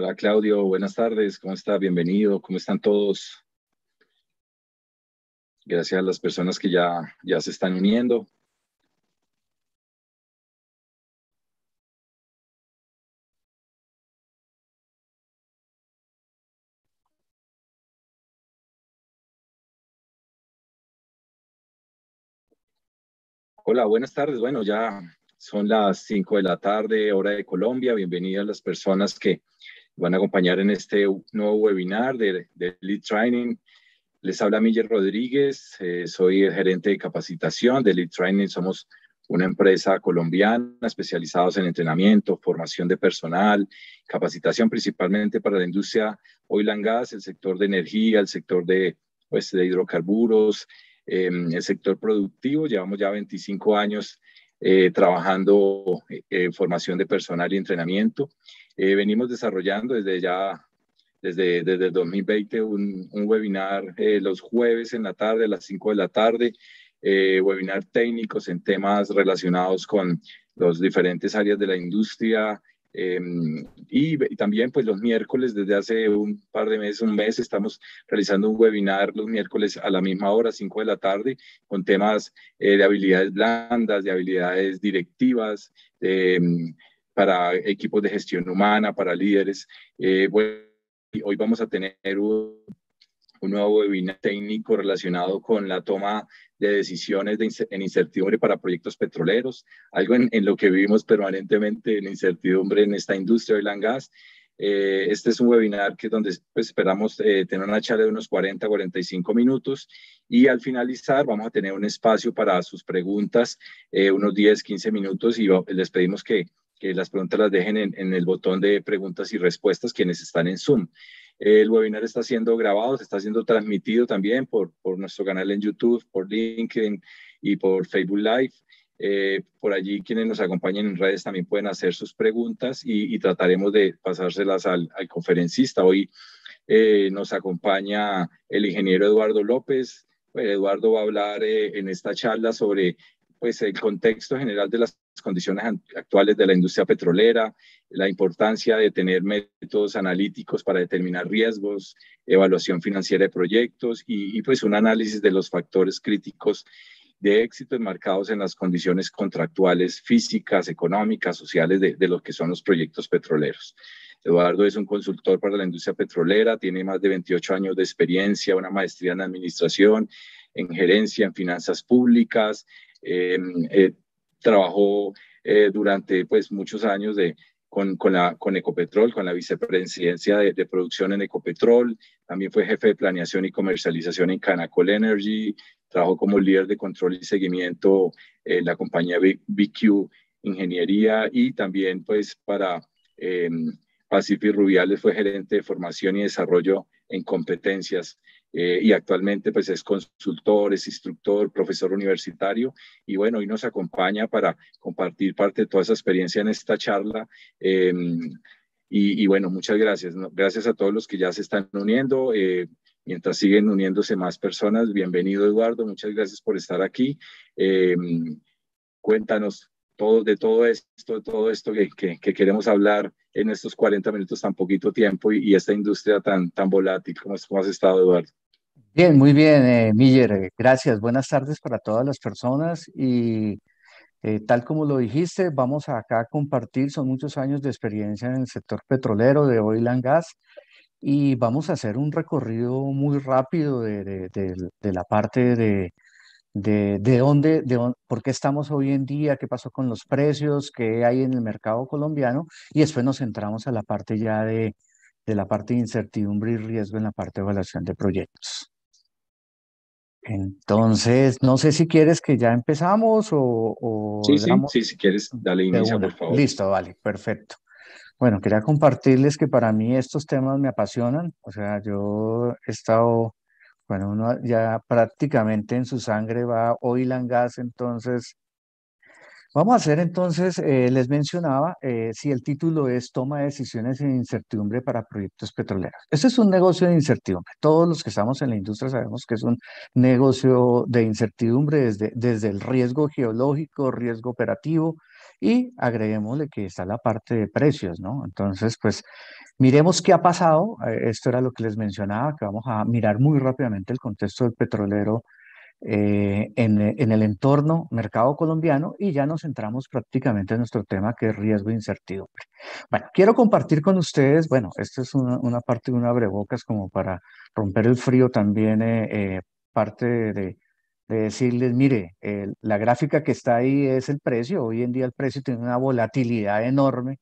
Hola Claudio, buenas tardes, ¿cómo está? Bienvenido, ¿cómo están todos? Gracias a las personas que ya, ya se están uniendo. Hola, buenas tardes. Bueno, ya son las 5 de la tarde, hora de Colombia. Bienvenidas las personas que van a acompañar en este nuevo webinar de, Lead Training. Les habla Miller Rodríguez, eh, soy el gerente de capacitación de Lead Training. Somos una empresa colombiana especializados en entrenamiento, formación de personal, capacitación principalmente para la industria oil and gas, el sector de energía, el sector de, pues, de hidrocarburos, em, el sector productivo. Llevamos ya 25 años eh, trabajando en eh, formación de personal y entrenamiento. Eh, venimos desarrollando desde ya, desde, 2020, un, webinar los jueves en la tarde, a las 5 de la tarde, webinar técnicos en temas relacionados con los diferentes áreas de la industria Em, y, también pues los miércoles, desde hace un par de meses, un mes, estamos realizando un webinar los miércoles a la misma hora, 5 de la tarde, con temas eh, de habilidades blandas, de habilidades directivas, em, para equipos de gestión humana, para líderes. Eh, hoy vamos a tener un un nuevo webinar técnico relacionado con la toma de decisiones de, en incertidumbre para proyectos petroleros, algo en, lo que vivimos permanentemente en incertidumbre en esta industria de la gas. Eh, este es un webinar que donde pues, esperamos eh, tener una charla de unos 40 45 minutos y al finalizar vamos a tener un espacio para sus preguntas, eh, unos 10, 15 minutos y les pedimos que, que las preguntas las dejen en, en el botón de preguntas y respuestas quienes están en Zoom. El webinar está siendo grabado, está siendo transmitido también por, por nuestro canal en YouTube, por LinkedIn y por Facebook Live. Eh, por allí quienes nos acompañen en redes también pueden hacer sus preguntas y, trataremos de pasárselas al, conferencista. Hoy eh, nos acompaña el ingeniero Eduardo López. Pues, Eduardo va a hablar eh, en esta charla sobre pues el contexto general de las condiciones actuales de la industria petrolera, la importancia de tener métodos analíticos para determinar riesgos, evaluación financiera de proyectos y, pues un análisis de los factores críticos de éxito enmarcados en las condiciones contractuales físicas, económicas, sociales de, de lo que son los proyectos petroleros. Eduardo es un consultor para la industria petrolera, tiene más de 28 años de experiencia, una maestría en administración, en gerencia, en finanzas públicas, Em, eh, trabajó eh, durante pues, muchos años de, con, con, la, con Ecopetrol, con la vicepresidencia de, de, producción en Ecopetrol. También fue jefe de planeación y comercialización en Canacol Energy. Trabajó como líder de control y seguimiento en la compañía BQ Ingeniería y también pues para eh, Pacific Rubiales fue gerente de formación y desarrollo en competencias. Eh, y actualmente pues es consultor, es instructor, profesor universitario y bueno, hoy nos acompaña para compartir parte de toda esa experiencia en esta charla. Em, y, bueno, muchas gracias. Gracias a todos los que ya se están uniendo. Eh, mientras siguen uniéndose más personas, bienvenido Eduardo, muchas gracias por estar aquí. Em, cuéntanos de todo esto, de todo esto que, que, queremos hablar en estos 40 minutos tan poquito tiempo y, esta industria tan, tan volátil como, has estado, Eduardo. Bien, muy bien, eh, Miller. Eh, gracias. Buenas tardes para todas las personas y eh, tal como lo dijiste, vamos acá a compartir, son muchos años de experiencia en el sector petrolero de oil and gas y vamos a hacer un recorrido muy rápido de, de la parte de, de, dónde, de por qué estamos hoy en día, qué pasó con los precios, qué hay en el mercado colombiano, y después nos centramos a la parte ya de, la parte de incertidumbre y riesgo en la parte de evaluación de proyectos. Entonces, no sé si quieres que ya empezamos o... sí, sí, si quieres, dale inicio, por favor. Listo, vale, perfecto. Bueno, quería compartirles que para mí estos temas me apasionan. O sea, yo he estado bueno, uno ya prácticamente en su sangre va oil and gas, entonces Vamos a hacer entonces, eh, les mencionaba, eh, si el título es Toma de decisiones en incertidumbre para proyectos petroleros. Este es un negocio de incertidumbre. Todos los que estamos en la industria sabemos que es un negocio de incertidumbre desde, desde el riesgo geológico, riesgo operativo y agreguémosle que está la parte de precios, ¿no? Entonces, pues Miremos qué ha pasado. Eh, esto era lo que les mencionaba, que vamos a mirar muy rápidamente el contexto del petrolero eh, eh, en, el entorno mercado colombiano y ya nos centramos prácticamente en nuestro tema que es riesgo e incertidumbre. Bueno, quiero compartir con ustedes, bueno, esta es una, parte de una abrebocas como para romper el frío también, parte de, de, decirles, mire, la gráfica que está ahí es el precio, hoy en día el precio tiene una volatilidad enorme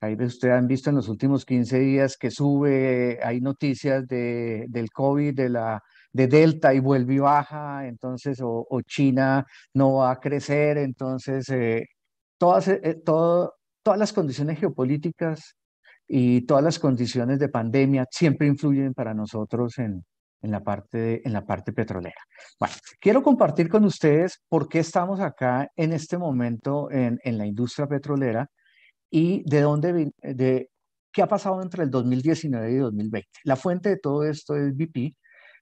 Ahí ustedes han visto en los últimos 15 días que sube, eh, hay noticias de, del COVID, de la de Delta y vuelve y baja, entonces, o, China no va a crecer, entonces, eh, todas, eh, todo, todas las condiciones geopolíticas y todas las condiciones de pandemia siempre influyen para nosotros en, en la parte, en la parte petrolera. Bueno, quiero compartir con ustedes por qué estamos acá en este momento en, en la industria petrolera y de dónde, de qué ha pasado entre el 2019 y 2020. La fuente de todo esto es BP,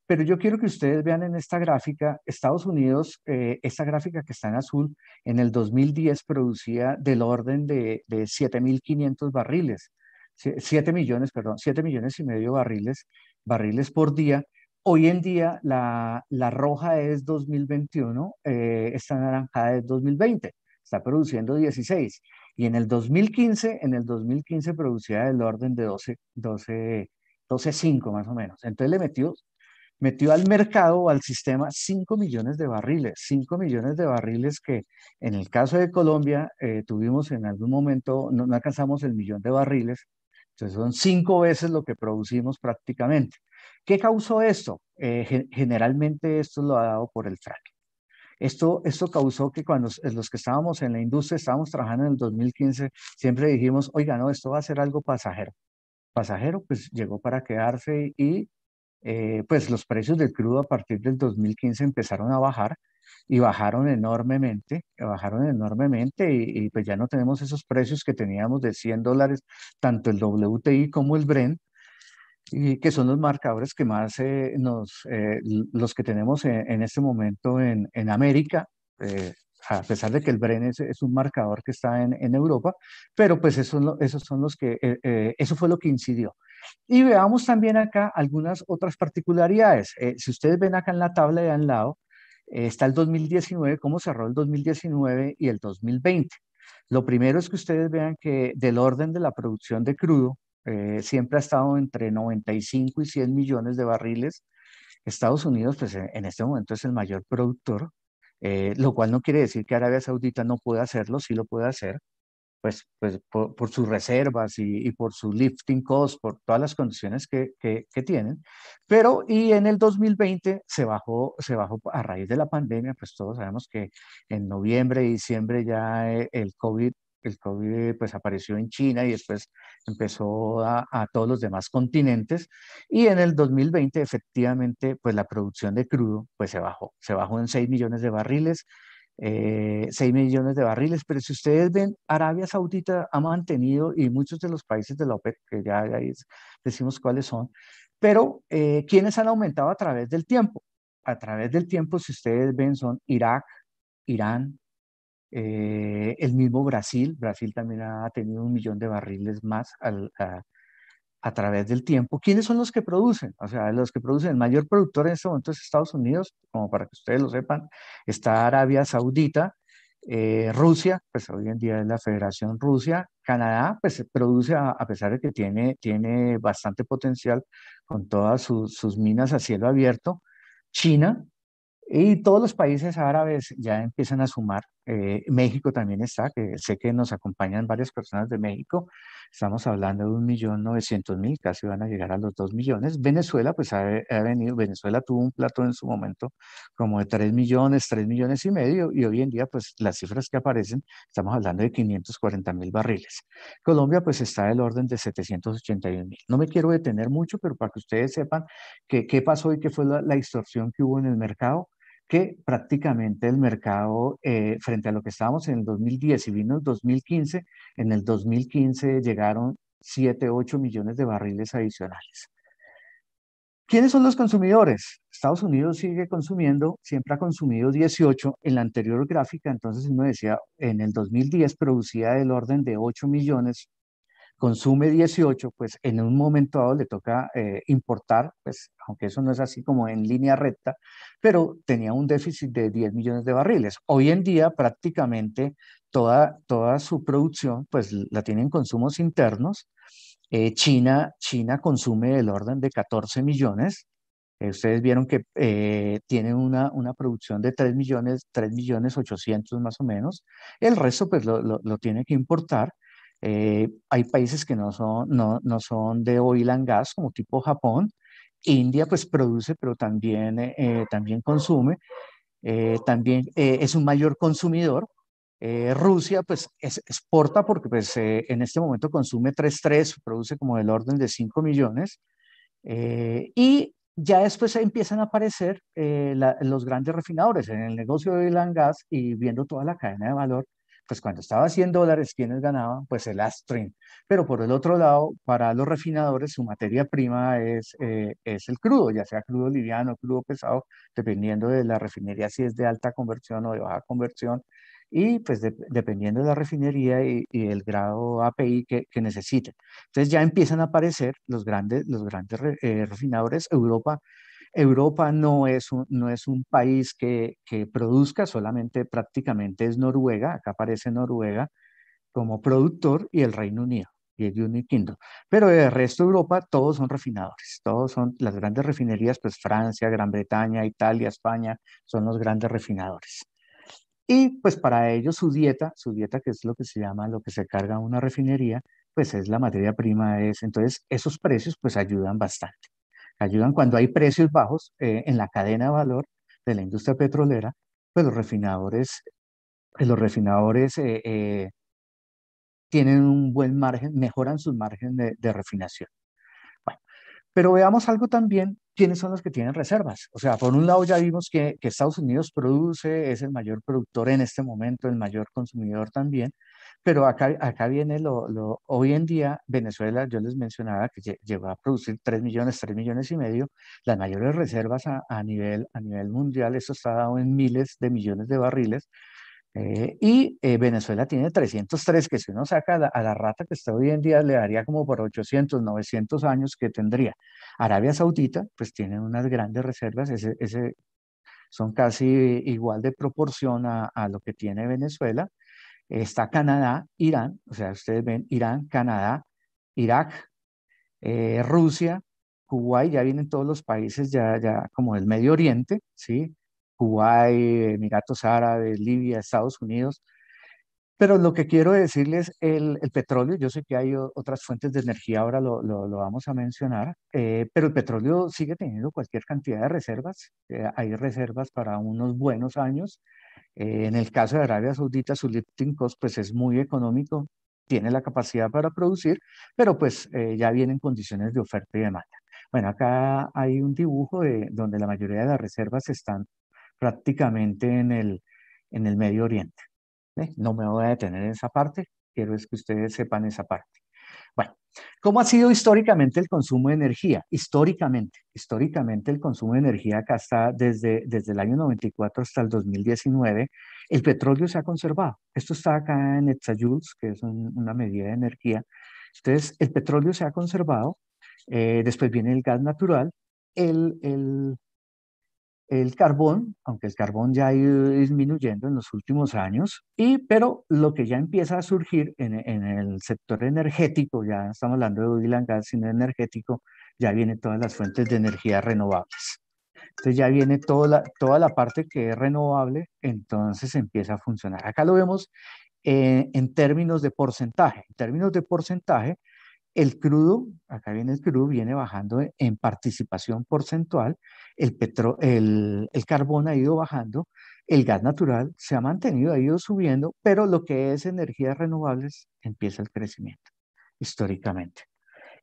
pero yo quiero que ustedes vean en esta gráfica, Estados Unidos, eh, esta gráfica que está en azul, en el 2010 producía del orden de, 7.500 barriles, 7 millones, perdón, 7 millones y medio barriles, barriles por día. Hoy en día la, roja es 2021, eh, esta naranja es 2020, está produciendo 16. Y en el 2015, en el 2015 producía el orden de 12, 12, 12 5 más o menos. Entonces le metió, metió al mercado o al sistema 5 millones de barriles, 5 millones de barriles que en el caso de Colombia eh, tuvimos en algún momento, no, alcanzamos el millón de barriles, entonces son cinco veces lo que producimos prácticamente. ¿Qué causó esto? Eh, generalmente esto lo ha dado por el fracking. Esto, esto causó que cuando los que estábamos en la industria, estábamos trabajando en el 2015, siempre dijimos, oiga, no, esto va a ser algo pasajero. Pasajero, pues llegó para quedarse y eh, pues los precios del crudo a partir del 2015 empezaron a bajar y bajaron enormemente, bajaron enormemente y, pues ya no tenemos esos precios que teníamos de 100 dólares, tanto el WTI como el Brent, y que son los marcadores que más eh, nos, eh, los que tenemos eh, en, este momento en, en América, a pesar de que el Bren es, un marcador que está en, en Europa, pero pues esos, esos son los que, eso fue lo que incidió. Y veamos también acá algunas otras particularidades. si ustedes ven acá en la tabla de al lado, está el 2019, cómo cerró el 2019 y el 2020. Lo primero es que ustedes vean que del orden de la producción de crudo, eh, siempre ha estado entre 95 y 100 millones de barriles. Estados Unidos, pues en este momento es el mayor productor, eh, lo cual no quiere decir que Arabia Saudita no pueda hacerlo, sí lo puede hacer, pues, pues por, sus reservas y, por su lifting cost, por todas las condiciones que, que, tienen. Pero y en el 2020 se bajó, se bajó a raíz de la pandemia, pues todos sabemos que en noviembre y diciembre ya eh, el COVID el COVID pues apareció en China y después empezó a, todos los demás continentes y en el 2020 efectivamente pues la producción de crudo pues se bajó, se bajó en 6 millones de barriles, 6 eh, millones de barriles, pero si ustedes ven, Arabia Saudita ha mantenido y muchos de los países de la OPEC, que ya, decimos cuáles son, pero eh, ¿quiénes han aumentado a través del tiempo? A través del tiempo, si ustedes ven, son Irak, Irán, eh, el mismo Brasil, Brasil también ha tenido un millón de barriles más a, través del tiempo. ¿Quiénes son los que producen? O sea, los que producen, el mayor productor en este momento es Estados Unidos, como para que ustedes lo sepan, está Arabia Saudita, eh, Rusia, pues hoy en día es la Federación Rusia, Canadá, pues produce a, pesar de que tiene, tiene bastante potencial con todas sus minas a cielo abierto, China, y todos los países árabes ya empiezan a sumar eh, México también está, que sé que nos acompañan varias personas de México. Estamos hablando de un millón mil, casi van a llegar a los 2 millones. Venezuela, pues ha, venido, Venezuela tuvo un plato en su momento como de tres millones, tres millones y medio, y hoy en día, pues las cifras que aparecen, estamos hablando de 540.000 mil barriles. Colombia, pues está del orden de 781 mil. No me quiero detener mucho, pero para que ustedes sepan qué pasó y qué fue la distorsión que hubo en el mercado que prácticamente el mercado, eh, frente a lo que estábamos en el 2010 y vino el 2015, en el 2015 llegaron 7, 8 millones de barriles adicionales. ¿Quiénes son los consumidores? Estados Unidos sigue consumiendo, siempre ha consumido 18. En la anterior gráfica, entonces uno decía, en el 2010 producía del orden de 8 millones consume 18, pues en un momento dado le toca eh, importar, pues aunque eso no es así como en línea recta, pero tenía un déficit de 10 millones de barriles. Hoy en día prácticamente toda, toda su producción pues la tienen consumos internos. Eh, China, China consume el orden de 14 millones. Eh, ustedes vieron que tiene una, una producción de 3 millones, 3 millones 800 más o menos. El resto pues lo tiene que importar eh, hay países que no son, no, no, son de oil and gas, como tipo Japón. India pues produce, pero también, eh, eh, también consume. también es un mayor consumidor. Rusia pues exporta porque pues en este momento consume 3.3, produce como del orden de 5 millones. y ya después empiezan a aparecer los grandes refinadores en el negocio de oil and gas y viendo toda la cadena de valor pues cuando estaba 100 dólares, ¿quiénes ganaban? Pues el upstream. Pero por el otro lado, para los refinadores, su materia prima es, eh, es el crudo, ya sea crudo liviano, crudo pesado, dependiendo de la refinería, si es de alta conversión o de baja conversión. Y pues dependiendo de la refinería y, el grado API que, necesiten. Entonces ya empiezan a aparecer los grandes, los grandes eh, refinadores. Europa Europa no es un, no es un país que, produzca, solamente prácticamente es Noruega, acá aparece Noruega como productor y el Reino Unido y el United Kingdom. Pero el resto de Europa todos son refinadores, todos son las grandes refinerías, pues Francia, Gran Bretaña, Italia, España, son los grandes refinadores. Y pues para ellos su dieta, su dieta que es lo que se llama, lo que se carga una refinería, pues es la materia prima, es entonces esos precios pues ayudan bastante. Ayudan cuando hay precios bajos eh, en la cadena de valor de la industria petrolera, pues los refinadores, pues los refinadores eh, eh, tienen un buen margen, mejoran sus márgenes de, refinación. Bueno, pero veamos algo también, quiénes son los que tienen reservas. O sea, por un lado ya vimos que Estados Unidos produce, es el mayor productor en este momento, el mayor consumidor también, pero acá, acá viene lo, hoy en día Venezuela, yo les mencionaba que lleva a producir 3 millones, 3 millones y medio, las mayores reservas a, nivel, a nivel mundial, eso está dado en miles de millones de barriles, eh, y eh, Venezuela tiene 303, que si uno saca a la, rata que está hoy en día, le daría como por 800, 900 años que tendría. Arabia Saudita, pues tiene unas grandes reservas, ese, son casi igual de proporción a, lo que tiene Venezuela está Canadá, Irán, o sea, ustedes ven Irán, Canadá, Irak, eh, Rusia, Kuwait, ya vienen todos los países ya, ya como del Medio Oriente, ¿sí? Kuwait, Emiratos Árabes, Libia, Estados Unidos. Pero lo que quiero decirles, el, petróleo, yo sé que hay otras fuentes de energía, ahora lo, vamos a mencionar, eh, pero el petróleo sigue teniendo cualquier cantidad de reservas, eh, hay reservas para unos buenos años, en el caso de Arabia Saudita, su lifting cost pues, es muy económico, tiene la capacidad para producir, pero pues eh, ya vienen condiciones de oferta y demanda. Bueno, acá hay un dibujo de, donde la mayoría de las reservas están prácticamente en el, Medio Oriente. ¿eh? No me voy a detener en esa parte, quiero es que ustedes sepan esa parte. Bueno, ¿cómo ha sido históricamente el consumo de energía? Históricamente, históricamente el consumo de energía acá está desde, desde el año 94 hasta el 2019. El petróleo se ha conservado. Esto está acá en exajoules, que es una medida de energía. Entonces, el petróleo se ha conservado, eh, después viene el gas natural, el, el, el carbón, aunque el carbón ya ha ido disminuyendo en los últimos años, y, pero lo que ya empieza a surgir en, el sector energético, ya estamos hablando de oil and gas, sino energético, ya vienen todas las fuentes de energía renovables. Entonces ya viene toda la, toda la parte que es renovable, entonces empieza a funcionar. Acá lo vemos eh, en términos de porcentaje. En términos de porcentaje, el crudo, acá viene el crudo, viene bajando en participación porcentual, el, el, carbón ha ido bajando, el gas natural se ha mantenido, ha ido subiendo, pero lo que es energías renovables empieza el crecimiento históricamente.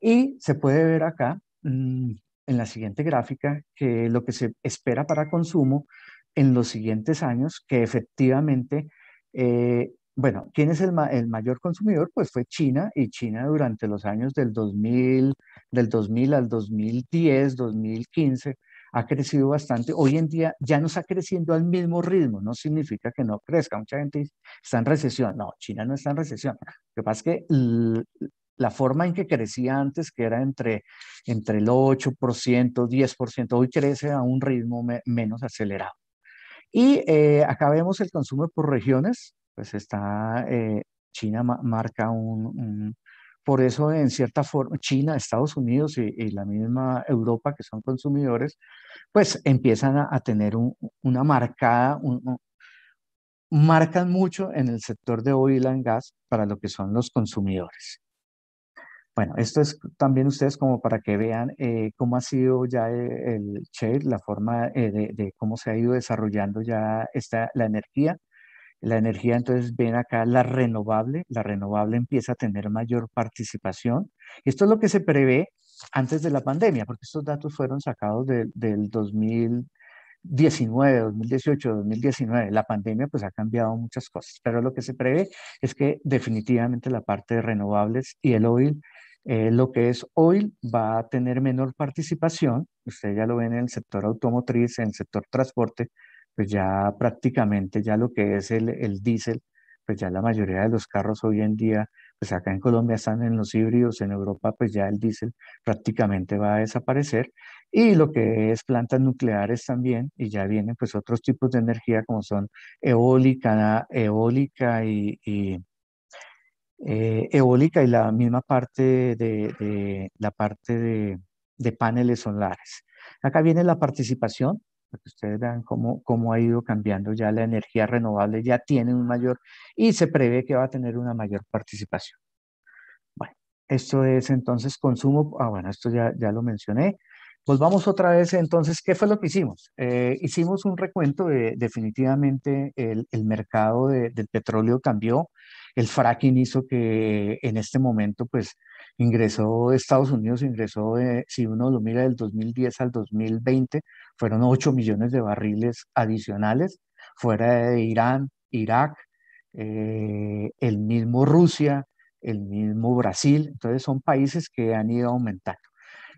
Y se puede ver acá mm, en la siguiente gráfica que lo que se espera para consumo en los siguientes años, que efectivamente eh, bueno, ¿quién es el, mayor consumidor? Pues fue China y China durante los años del 2000, del 2000 al 2010, 2015, ha crecido bastante. Hoy en día ya no está creciendo al mismo ritmo, no significa que no crezca. Mucha gente dice, está en recesión. No, China no está en recesión. Lo que pasa es que la forma en que crecía antes, que era entre, entre el 8%, 10%, hoy crece a un ritmo menos acelerado. Y eh, acá vemos el consumo por regiones pues está, eh, China marca un, por eso en cierta forma, China, Estados Unidos y, la misma Europa, que son consumidores, pues empiezan a, tener una marcada, marcan mucho en el sector de oil and gas para lo que son los consumidores. Bueno, esto es también ustedes como para que vean eh, cómo ha sido ya eh, el, la forma de, de, cómo se ha ido desarrollando ya esta, la energía la energía, entonces ven acá la renovable, la renovable empieza a tener mayor participación. Esto es lo que se prevé antes de la pandemia, porque estos datos fueron sacados del 2019, 2018, 2019. La pandemia pues ha cambiado muchas cosas, pero lo que se prevé es que definitivamente la parte de renovables y el oil, eh, lo que es oil va a tener menor participación, ustedes ya lo ven en el sector automotriz, en el sector transporte, pues ya prácticamente ya lo que es el, el diésel, pues ya la mayoría de los carros hoy en día, pues acá en Colombia están en los híbridos, en Europa pues ya el diésel prácticamente va a desaparecer y lo que es plantas nucleares también y ya vienen pues otros tipos de energía como son eólica, eólica y, eh, eólica y la misma parte de, la parte de, de paneles solares. Acá viene la participación que ustedes vean cómo, cómo ha ido cambiando ya la energía renovable, ya tiene un mayor y se prevé que va a tener una mayor participación. Bueno, esto es entonces consumo, ah bueno, esto ya, ya lo mencioné. Volvamos pues otra vez entonces, ¿qué fue lo que hicimos? Eh, hicimos un recuento de definitivamente el, el mercado del petróleo cambió, el fracking hizo que en este momento pues ingresó Estados Unidos, ingresó, eh, si uno lo mira del 2010 al 2020, fueron 8 millones de barriles adicionales, fuera de Irán, Irak, eh, el mismo Rusia, el mismo Brasil, entonces son países que han ido aumentando.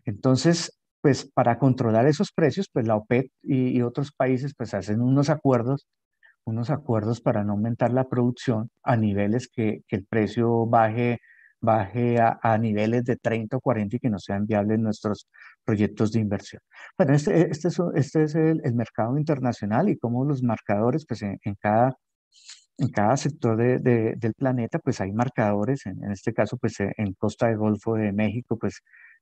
Entonces, pues para controlar esos precios, pues la OPEP y, y otros países pues hacen unos acuerdos unos acuerdos para no aumentar la producción a niveles que, que el precio baje baje a, niveles de 30 o 40 y que no sean viables nuestros proyectos de inversión. Bueno, este, este es, este el, mercado internacional y como los marcadores, pues en, cada, en cada sector del planeta, pues hay marcadores, en, este caso, pues eh, en Costa del Golfo de México, pues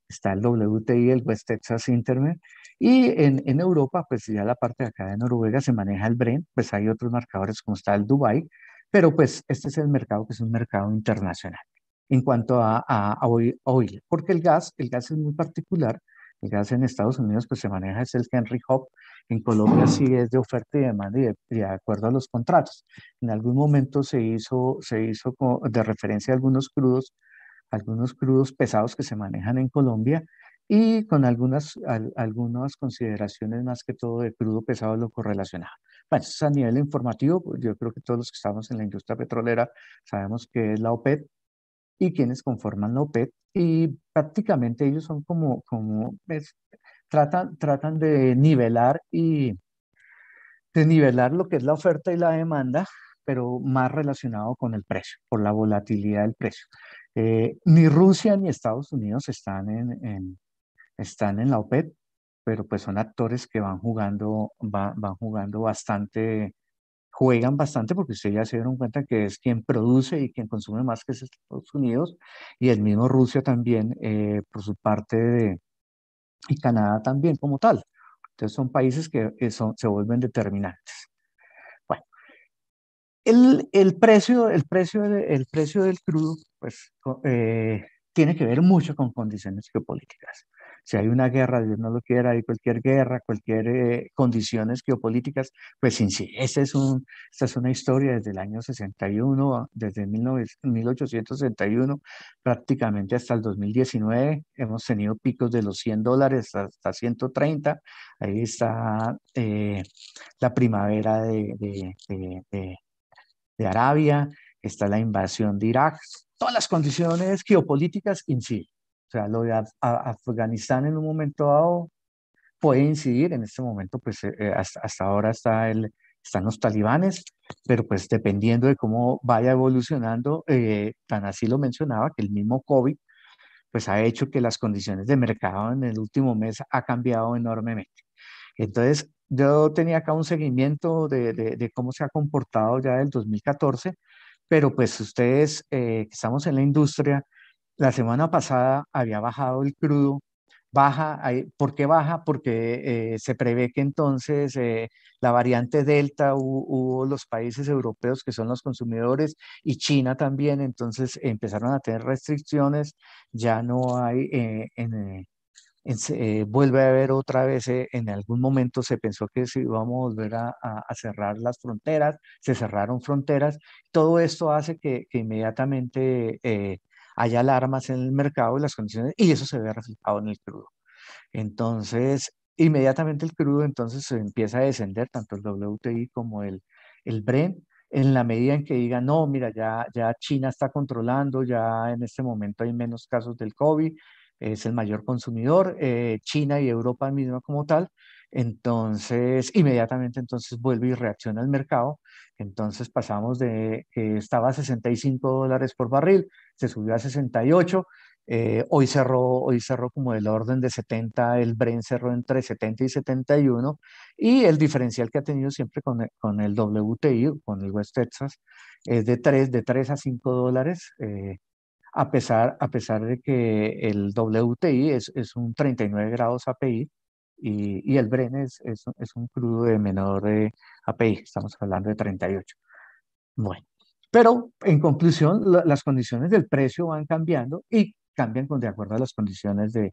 está el WTI, el West Texas Internet, y en, en Europa, pues ya la parte de acá de Noruega se maneja el Brent, pues hay otros marcadores como está el Dubai, pero pues este es el mercado que es un mercado internacional en cuanto a, a, hoy porque el gas, el gas es muy particular. El gas en Estados Unidos pues se maneja es el Henry Hub, en Colombia sí es de oferta y demanda y de, acuerdo a los contratos. En algún momento se hizo, se hizo de referencia a algunos crudos, algunos crudos pesados que se manejan en Colombia y con algunas, algunas consideraciones más que todo de crudo pesado lo correlacionaba. Bueno, a nivel informativo, pues, yo creo que todos los que estamos en la industria petrolera sabemos que es la OPEP, y quienes conforman la OPEP y prácticamente ellos son como, como tratan, tratan de nivelar y de nivelar lo que es la oferta y la demanda, pero más relacionado con el precio, por la volatilidad del precio. Eh, ni Rusia ni Estados Unidos están en, están en la OPEP, pero pues son actores que van jugando, van jugando bastante juegan bastante porque ustedes ya se dieron cuenta que es quien produce y quien consume más que es Estados Unidos y el mismo Rusia también eh, por su parte y Canadá también como tal. Entonces son países que, eh, se vuelven determinantes. Bueno, el, precio, el, precio precio del crudo pues, eh, tiene que ver mucho con condiciones geopolíticas. Si hay una guerra, Dios no lo quiera, hay cualquier guerra, cualquier eh, condiciones geopolíticas, pues sí, sí, es un, esta es una historia desde el año 61, desde 1861 prácticamente hasta el 2019. Hemos tenido picos de los 100 dólares hasta 130. Ahí está eh, la primavera de, Arabia, está la invasión de Irak, todas las condiciones geopolíticas sí. O sea, lo de Afganistán en un momento dado puede incidir, en este momento, pues eh, eh, hasta, ahora está el, están los talibanes, pero pues dependiendo de cómo vaya evolucionando, eh, tan así lo mencionaba, que el mismo COVID, pues ha hecho que las condiciones de mercado en el último mes ha cambiado enormemente. Entonces, yo tenía acá un seguimiento de, de, cómo se ha comportado ya el 2014, pero pues ustedes que estamos en la industria, la semana pasada había bajado el crudo. Baja, ¿por qué baja? Porque eh, se prevé que entonces eh, la variante Delta hubo, los países europeos que son los consumidores y China también, entonces empezaron a tener restricciones, ya no hay eh, vuelve a haber otra vez, en algún momento se pensó que si vamos a volver a, cerrar las fronteras, se cerraron fronteras. Todo esto hace que, que inmediatamente eh, hay alarmas en el mercado y las condiciones, y eso se ve reflejado en el crudo. Entonces, inmediatamente el crudo entonces empieza a descender, tanto el WTI como el, el Bren, en la medida en que diga, no, mira, ya, ya China está controlando, ya en este momento hay menos casos del COVID, es el mayor consumidor, eh, China y Europa misma como tal, entonces inmediatamente entonces vuelve y reacciona al mercado, entonces pasamos de que estaba a 65 dólares por barril, subió a 68, eh, hoy, cerró, hoy cerró como del orden de 70, el Bren cerró entre 70 y 71, y el diferencial que ha tenido siempre con el, con WTI, con el West Texas, es de 3, de 3 a 5 dólares, eh, a, pesar, a pesar de que el WTI es, un 39 grados API, y, el Bren es, es, un crudo de menor eh, API, estamos hablando de 38. Bueno, pero en conclusión, las condiciones del precio van cambiando y cambian con de acuerdo a las condiciones de...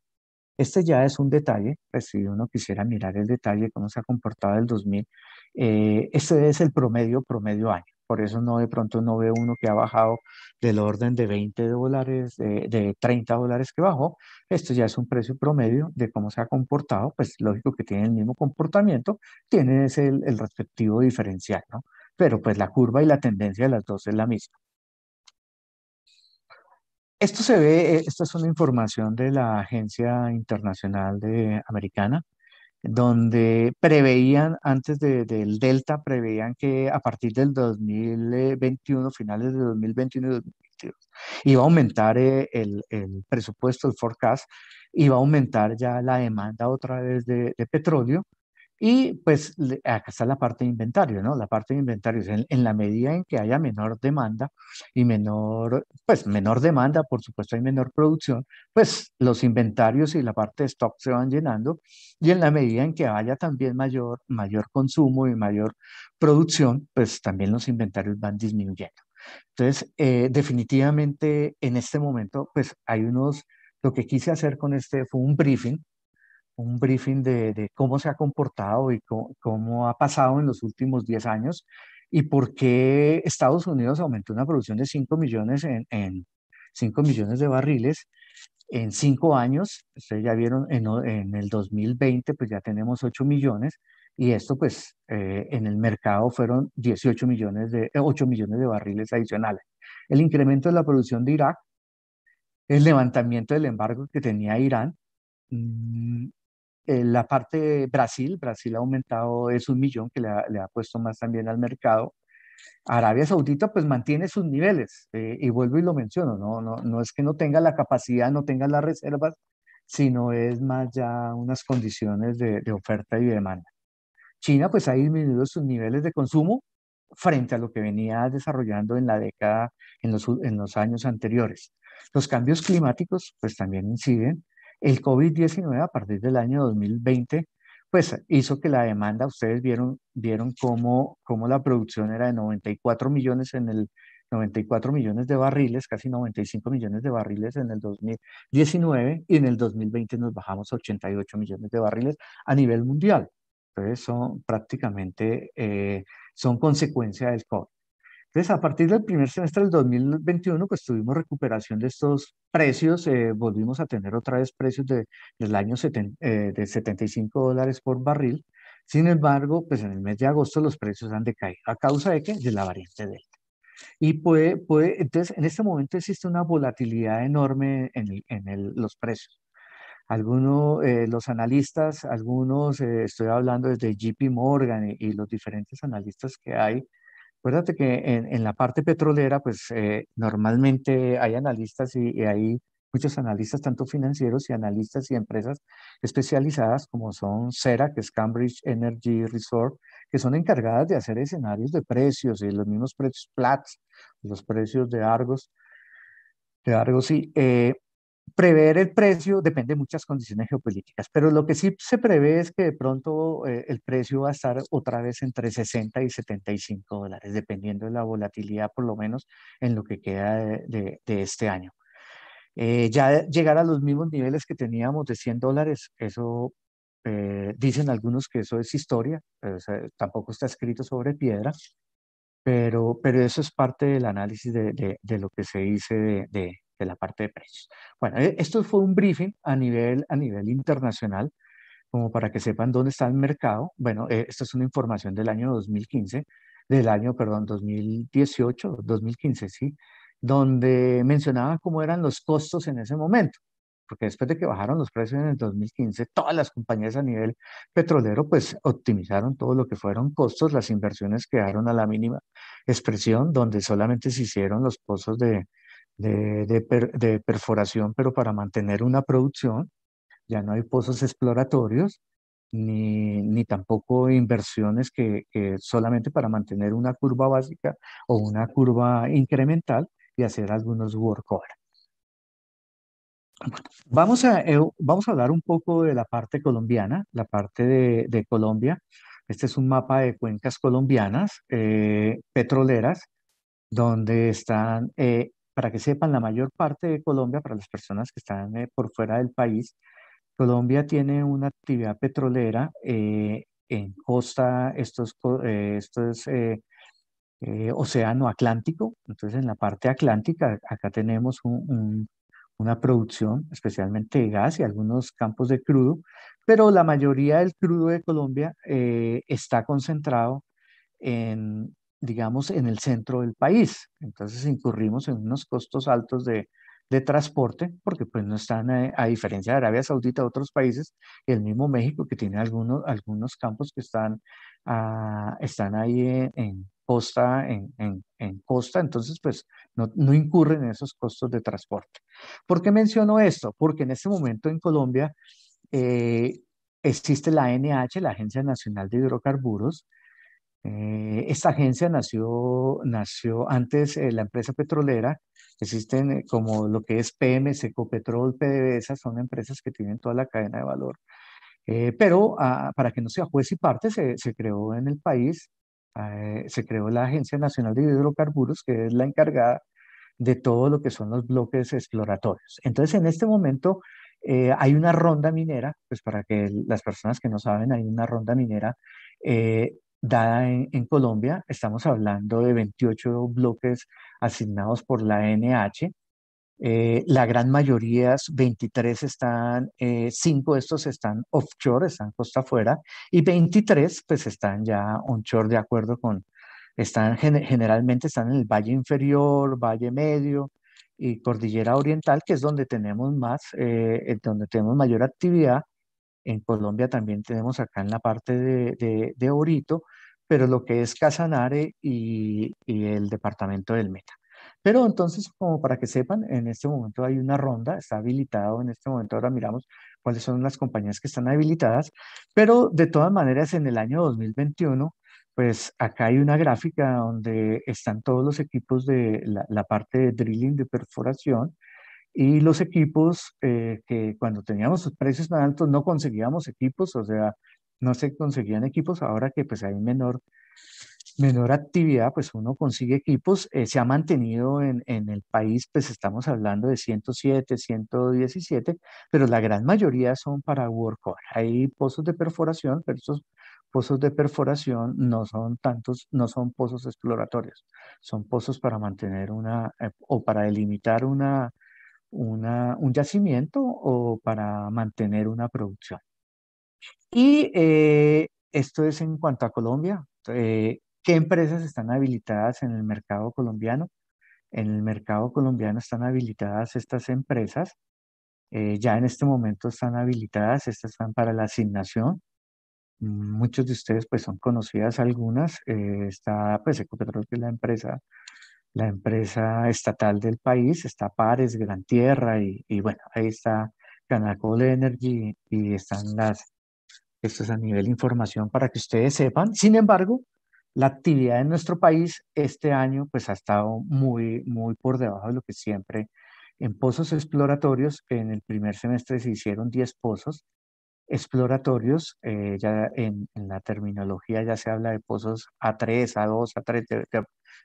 Este ya es un detalle, pues si uno quisiera mirar el detalle, cómo se ha comportado el 2000, eh, este es el promedio, promedio año. Por eso no de pronto no ve uno que ha bajado del orden de 20 dólares, de, 30 dólares que bajó. Esto ya es un precio promedio de cómo se ha comportado. Pues lógico que tiene el mismo comportamiento, tiene ese, el respectivo diferencial, ¿no? pero pues la curva y la tendencia de las dos es la misma. Esto se ve, eh, esta es una información de la Agencia Internacional de, Americana, donde preveían, antes del Delta, preveían que a partir del 2021, eh, finales de 2021 y 2022, iba a aumentar eh, el, presupuesto, el forecast, iba a aumentar ya la demanda otra vez de petróleo y pues acá está la parte de inventario, ¿no? La parte de inventario, en, en, la medida en que haya menor demanda y menor, pues menor demanda, por supuesto hay menor producción, pues los inventarios y la parte de stock se van llenando y en la medida en que haya también mayor, mayor consumo y mayor producción, pues también los inventarios van disminuyendo. Entonces, eh, definitivamente en este momento, pues hay unos, lo que quise hacer con este fue un briefing un briefing de, cómo se ha comportado y cómo, ha pasado en los últimos 10 años y por qué Estados Unidos aumentó una producción de 5 millones, en, 5 millones de barriles en 5 años. Ustedes ya vieron, en, el 2020 pues ya tenemos 8 millones y esto pues eh, en el mercado fueron 18 millones de, 8 eh, millones de barriles adicionales. El incremento de la producción de Irak, el levantamiento del embargo que tenía Irán, mm, eh, la parte Brasil, Brasil ha aumentado, es un millón que le ha, le ha, puesto más también al mercado. Arabia Saudita pues mantiene sus niveles eh, y vuelvo y lo menciono, no, no, no es que no tenga la capacidad, no tenga las reservas, sino es más ya unas condiciones de, oferta y demanda. China pues ha disminuido sus niveles de consumo frente a lo que venía desarrollando en la década, en los, en los años anteriores. Los cambios climáticos pues también inciden el COVID-19 a partir del año 2020 pues hizo que la demanda, ustedes vieron, vieron cómo, la producción era de 94 millones en el 94 millones de barriles, casi 95 millones de barriles en el 2019 y en el 2020 nos bajamos a 88 millones de barriles a nivel mundial. Entonces son prácticamente, eh, son consecuencia del COVID. Entonces, a partir del primer semestre del 2021, pues tuvimos recuperación de estos precios, eh, volvimos a tener otra vez precios de, del año eh, de 75 dólares por barril. Sin embargo, pues en el mes de agosto los precios han decaído. ¿A causa de qué? De la variante Delta. Y puede, puede, entonces, en este momento existe una volatilidad enorme en, en el, los precios. Algunos, eh, los analistas, algunos, estoy hablando desde JP Morgan y los diferentes analistas que hay, Acuérdate que en, la parte petrolera, pues eh, normalmente hay analistas y, hay muchos analistas, tanto financieros y analistas y empresas especializadas como son CERA, que es Cambridge Energy Resort, que son encargadas de hacer escenarios de precios y los mismos precios Platts, los precios de Argos, de Argos y eh, prever el precio depende de muchas condiciones geopolíticas, pero lo que sí se prevé es que de pronto eh, el precio va a estar otra vez entre 60 y 75 dólares, dependiendo de la volatilidad, por lo menos en lo que queda de, este año. Eh, ya llegar a los mismos niveles que teníamos de 100 dólares, eso eh, dicen algunos que eso es historia, tampoco está escrito sobre piedra, pero, pero eso es parte del análisis de, de lo que se dice de, de la parte de precios. Bueno, e, esto fue un briefing a nivel, a nivel internacional, como para que sepan dónde está el mercado. Bueno, eh, esta es una información del año 2015, del año, perdón, 2018, 2015, sí, donde mencionaba cómo eran los costos en ese momento porque después de que bajaron los precios en el 2015, todas las compañías a nivel petrolero pues optimizaron todo lo que fueron costos, las inversiones quedaron a la mínima expresión, donde solamente se hicieron los pozos de, de, perforación, pero para mantener una producción ya no hay pozos exploratorios, ni, tampoco inversiones que, solamente para mantener una curva básica o una curva incremental y hacer algunos workover. Vamos a, eh, vamos a hablar un poco de la parte colombiana, la parte de, Colombia. Este es un mapa de cuencas colombianas eh, petroleras, donde están eh, para que sepan, la mayor parte de Colombia, para las personas que están eh, por fuera del país, Colombia tiene una actividad petrolera eh, en costa, esto eh, eh, océano Atlántico, entonces en la parte atlántica, acá tenemos una producción especialmente de gas y algunos campos de crudo, pero la mayoría del crudo de Colombia está concentrado en, digamos, en el centro del país. Entonces incurrimos en unos costos altos de, de transporte, porque pues no están, eh, a, diferencia de Arabia Saudita, otros países, el mismo México que tiene algunos, algunos campos que están, ah, están ahí eh, en, costa, en, en, costa, entonces pues no, no incurren en esos costos de transporte. ¿Por qué menciono esto? Porque en este momento en Colombia eh, existe la NH, la Agencia Nacional de Hidrocarburos, eh, esta agencia nació, nació antes eh, la empresa petrolera, existen eh, como lo que es PM, Ecopetrol, PDVSA, son empresas que tienen toda la cadena de valor. pero ah, para que no sea juez y parte, se, creó en el país, se creó la Agencia Nacional de Hidrocarburos, que es la encargada de todo lo que son los bloques exploratorios. Entonces, en este momento, hay una ronda minera, pues para que las personas que no saben, hay una ronda minera eh, dada en, Colombia. Estamos hablando de 28 bloques asignados por la NH. Eh, la gran mayoría, 23 están, eh, 5 de estos están offshore, están costa afuera, y 23 pues están ya onshore de acuerdo con, están generalmente están en el valle inferior, valle medio y cordillera oriental, que es donde tenemos más, eh, eh donde tenemos mayor actividad en Colombia también tenemos acá en la parte de, de, Orito, pero lo que es Casanare y, y el departamento del Meta. Pero entonces, como para que sepan, en este momento hay una ronda, está habilitado en este momento, ahora miramos cuáles son las compañías que están habilitadas, pero de todas maneras en el año 2021, pues acá hay una gráfica donde están todos los equipos de la, la parte de drilling de perforación y los equipos, eh, que cuando teníamos sus precios más altos no conseguíamos equipos, o sea, no se conseguían equipos, ahora que pues hay menor, menor actividad, pues uno consigue equipos, eh, se ha mantenido en, en, el país, pues estamos hablando de 107, 117, pero la gran mayoría son para workover Hay pozos de perforación, pero esos pozos de perforación no son tantos, no son pozos exploratorios, son pozos para mantener una eh, o para delimitar una una, un yacimiento o para mantener una producción. Y eh, esto es en cuanto a Colombia. Eh, ¿Qué empresas están habilitadas en el mercado colombiano? En el mercado colombiano están habilitadas estas empresas. Eh, ya en este momento están habilitadas, estas están para la asignación. Muchos de ustedes pues son conocidas algunas. está pues Ecopetrol, que es la empresa la empresa estatal del país, está Pares, Gran Tierra y, bueno, ahí está Canacol Energy y están las, esto es a nivel información para que ustedes sepan. Sin embargo, la actividad en nuestro país este año pues ha estado muy, muy por debajo de lo que siempre. En pozos exploratorios, en el primer semestre se hicieron 10 pozos, exploratorios, eh, ya en, la terminología ya se habla de pozos A3, A2, A3, de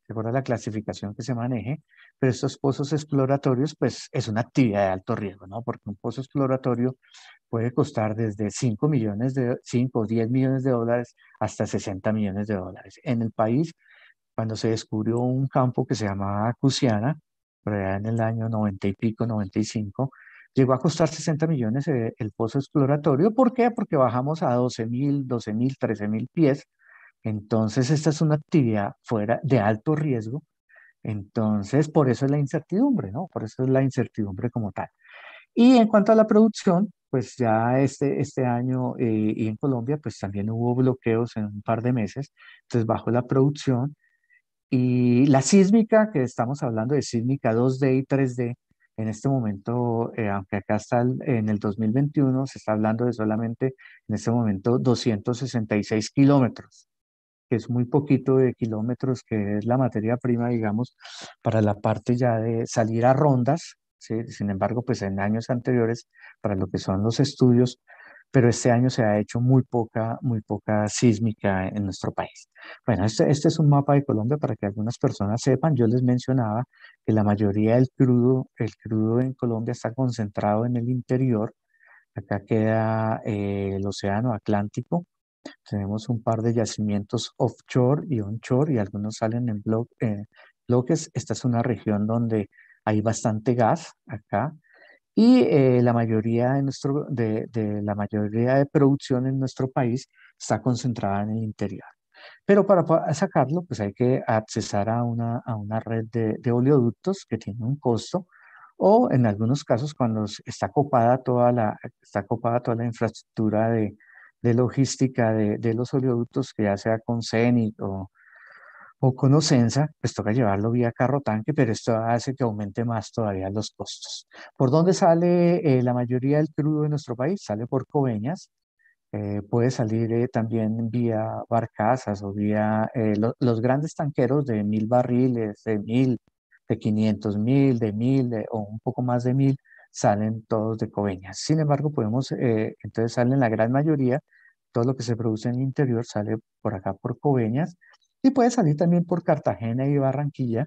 acuerdo a la clasificación que se maneje, pero estos pozos exploratorios, pues es una actividad de alto riesgo, ¿no? Porque un pozo exploratorio puede costar desde 5 millones de, 5 o 10 millones de dólares hasta 60 millones de dólares. En el país, cuando se descubrió un campo que se llamaba Cusiana, por allá en el año 90 y pico, 95, Llegó a costar 60 millones eh, el pozo exploratorio. ¿Por qué? Porque bajamos a 12 12 mil, mil, 13 mil pies. Entonces, esta es una actividad fuera de alto riesgo. Entonces, por eso es la incertidumbre, ¿no? Por eso es la incertidumbre como tal. Y en cuanto a la producción, pues ya este, este año eh, y en Colombia, pues también hubo bloqueos en un par de meses, entonces bajó la producción. Y la sísmica, que estamos hablando de sísmica 2D y 3D, en este momento, eh, aunque acá está en el 2021, se está hablando de solamente en este momento 266 kilómetros, que es muy poquito de kilómetros, que es la materia prima, digamos, para la parte ya de salir a rondas. Sin embargo, pues en años anteriores, para lo que son los estudios, pero este año se ha hecho muy poca, muy poca sísmica en nuestro país. Bueno, este, este es un mapa de Colombia para que algunas personas sepan. Yo les mencionaba que la mayoría del crudo, el crudo en Colombia está concentrado en el interior. Acá queda eh, el Océano Atlántico. Tenemos un par de yacimientos offshore y onshore y algunos salen en bloques. Esta es una región donde hay bastante gas acá y eh, la, mayoría de nuestro, de la mayoría de producción en nuestro país está concentrada en el interior. Pero para, sacarlo, pues hay que accesar a una, a una red de, oleoductos que tiene un costo, o en algunos casos cuando está copada toda la, está copada toda la infraestructura de, de logística de, de, los oleoductos, que ya sea con CENIC o, o con OCENSA, pues toca llevarlo vía carro tanque, pero esto hace que aumente más todavía los costos. ¿Por dónde sale eh, la mayoría del crudo de nuestro país? Sale por Coveñas, eh, puede salir eh, también vía barcazas o vía eh, los grandes tanqueros de mil barriles, de mil, de 500 mil, de mil o un poco más de mil, salen todos de Coveña. Sin embargo, podemos, entonces salen la gran mayoría, todo lo que se produce en el interior sale por acá por Coveñas y puede salir también por Cartagena y Barranquilla.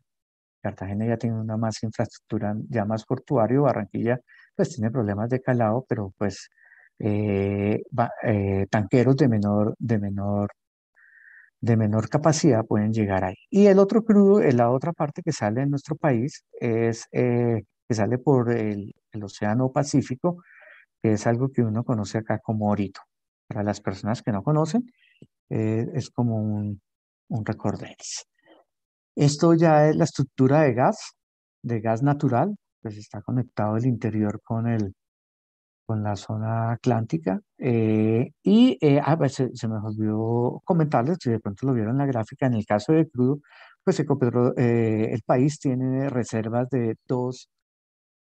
Cartagena ya tiene una más infraestructura, ya más portuario, Barranquilla pues tiene problemas de calado, pero pues eh, eh, tanqueros de menor, de, menor, de menor capacidad pueden llegar ahí. Y el otro crudo, eh, la otra parte que sale en nuestro país, es que sale por el, el, Océano Pacífico, que es algo que uno conoce acá como orito. Para las personas que no conocen, es como un, un Esto ya es la estructura de gas, de gas natural, pues está conectado el interior con el, con la zona atlántica. Eh, y eh, ah, pues, se, se, me olvidó comentarles, si de pronto lo vieron en la gráfica, en el caso de crudo, pues eh, el país tiene reservas de dos,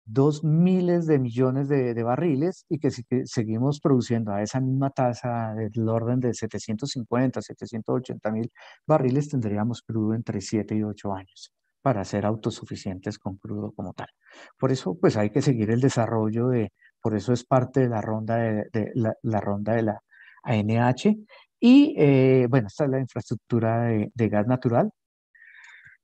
dos miles de millones de, barriles y que, si, seguimos produciendo a esa misma tasa del orden de 750, 780 mil barriles, tendríamos crudo entre 7 y 8 años para ser autosuficientes con crudo como tal. Por eso, pues hay que seguir el desarrollo de, por eso es parte de la ronda de, la, ronda de la ANH. Y eh, bueno, esta es la infraestructura de, gas natural.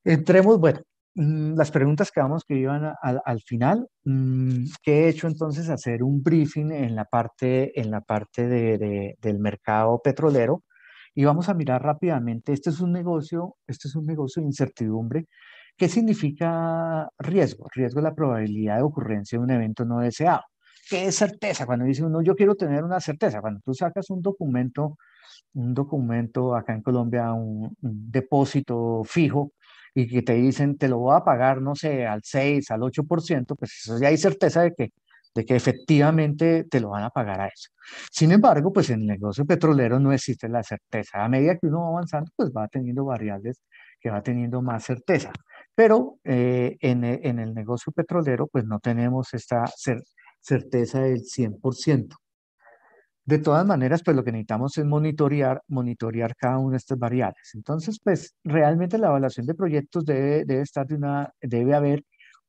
Entremos, bueno, mm, las preguntas que vamos que iban a, al final, mm, qué he hecho entonces hacer un briefing en la parte, en la parte del mercado petrolero y vamos a mirar rápidamente, este es un negocio, este es un negocio de incertidumbre, ¿Qué significa riesgo? Riesgo es la probabilidad de ocurrencia de un evento no deseado. ¿qué es certeza? Cuando dice uno, yo quiero tener una certeza. Cuando tú sacas un documento, un documento acá en Colombia, un, depósito fijo, y que te dicen, te lo voy a pagar, no sé, al 6, al 8%, pues eso ya hay certeza de que, de que efectivamente te lo van a pagar a eso. Sin embargo, pues en el negocio petrolero no existe la certeza. A medida que uno va avanzando, pues va teniendo variables que va teniendo más certeza. Pero eh, en, el negocio petrolero, pues no tenemos esta, certeza certeza del 100%. De todas maneras, pues lo que necesitamos es monitorear, monitorear cada una de estas variables. Entonces, pues realmente la evaluación de proyectos debe, estar de una, debe haber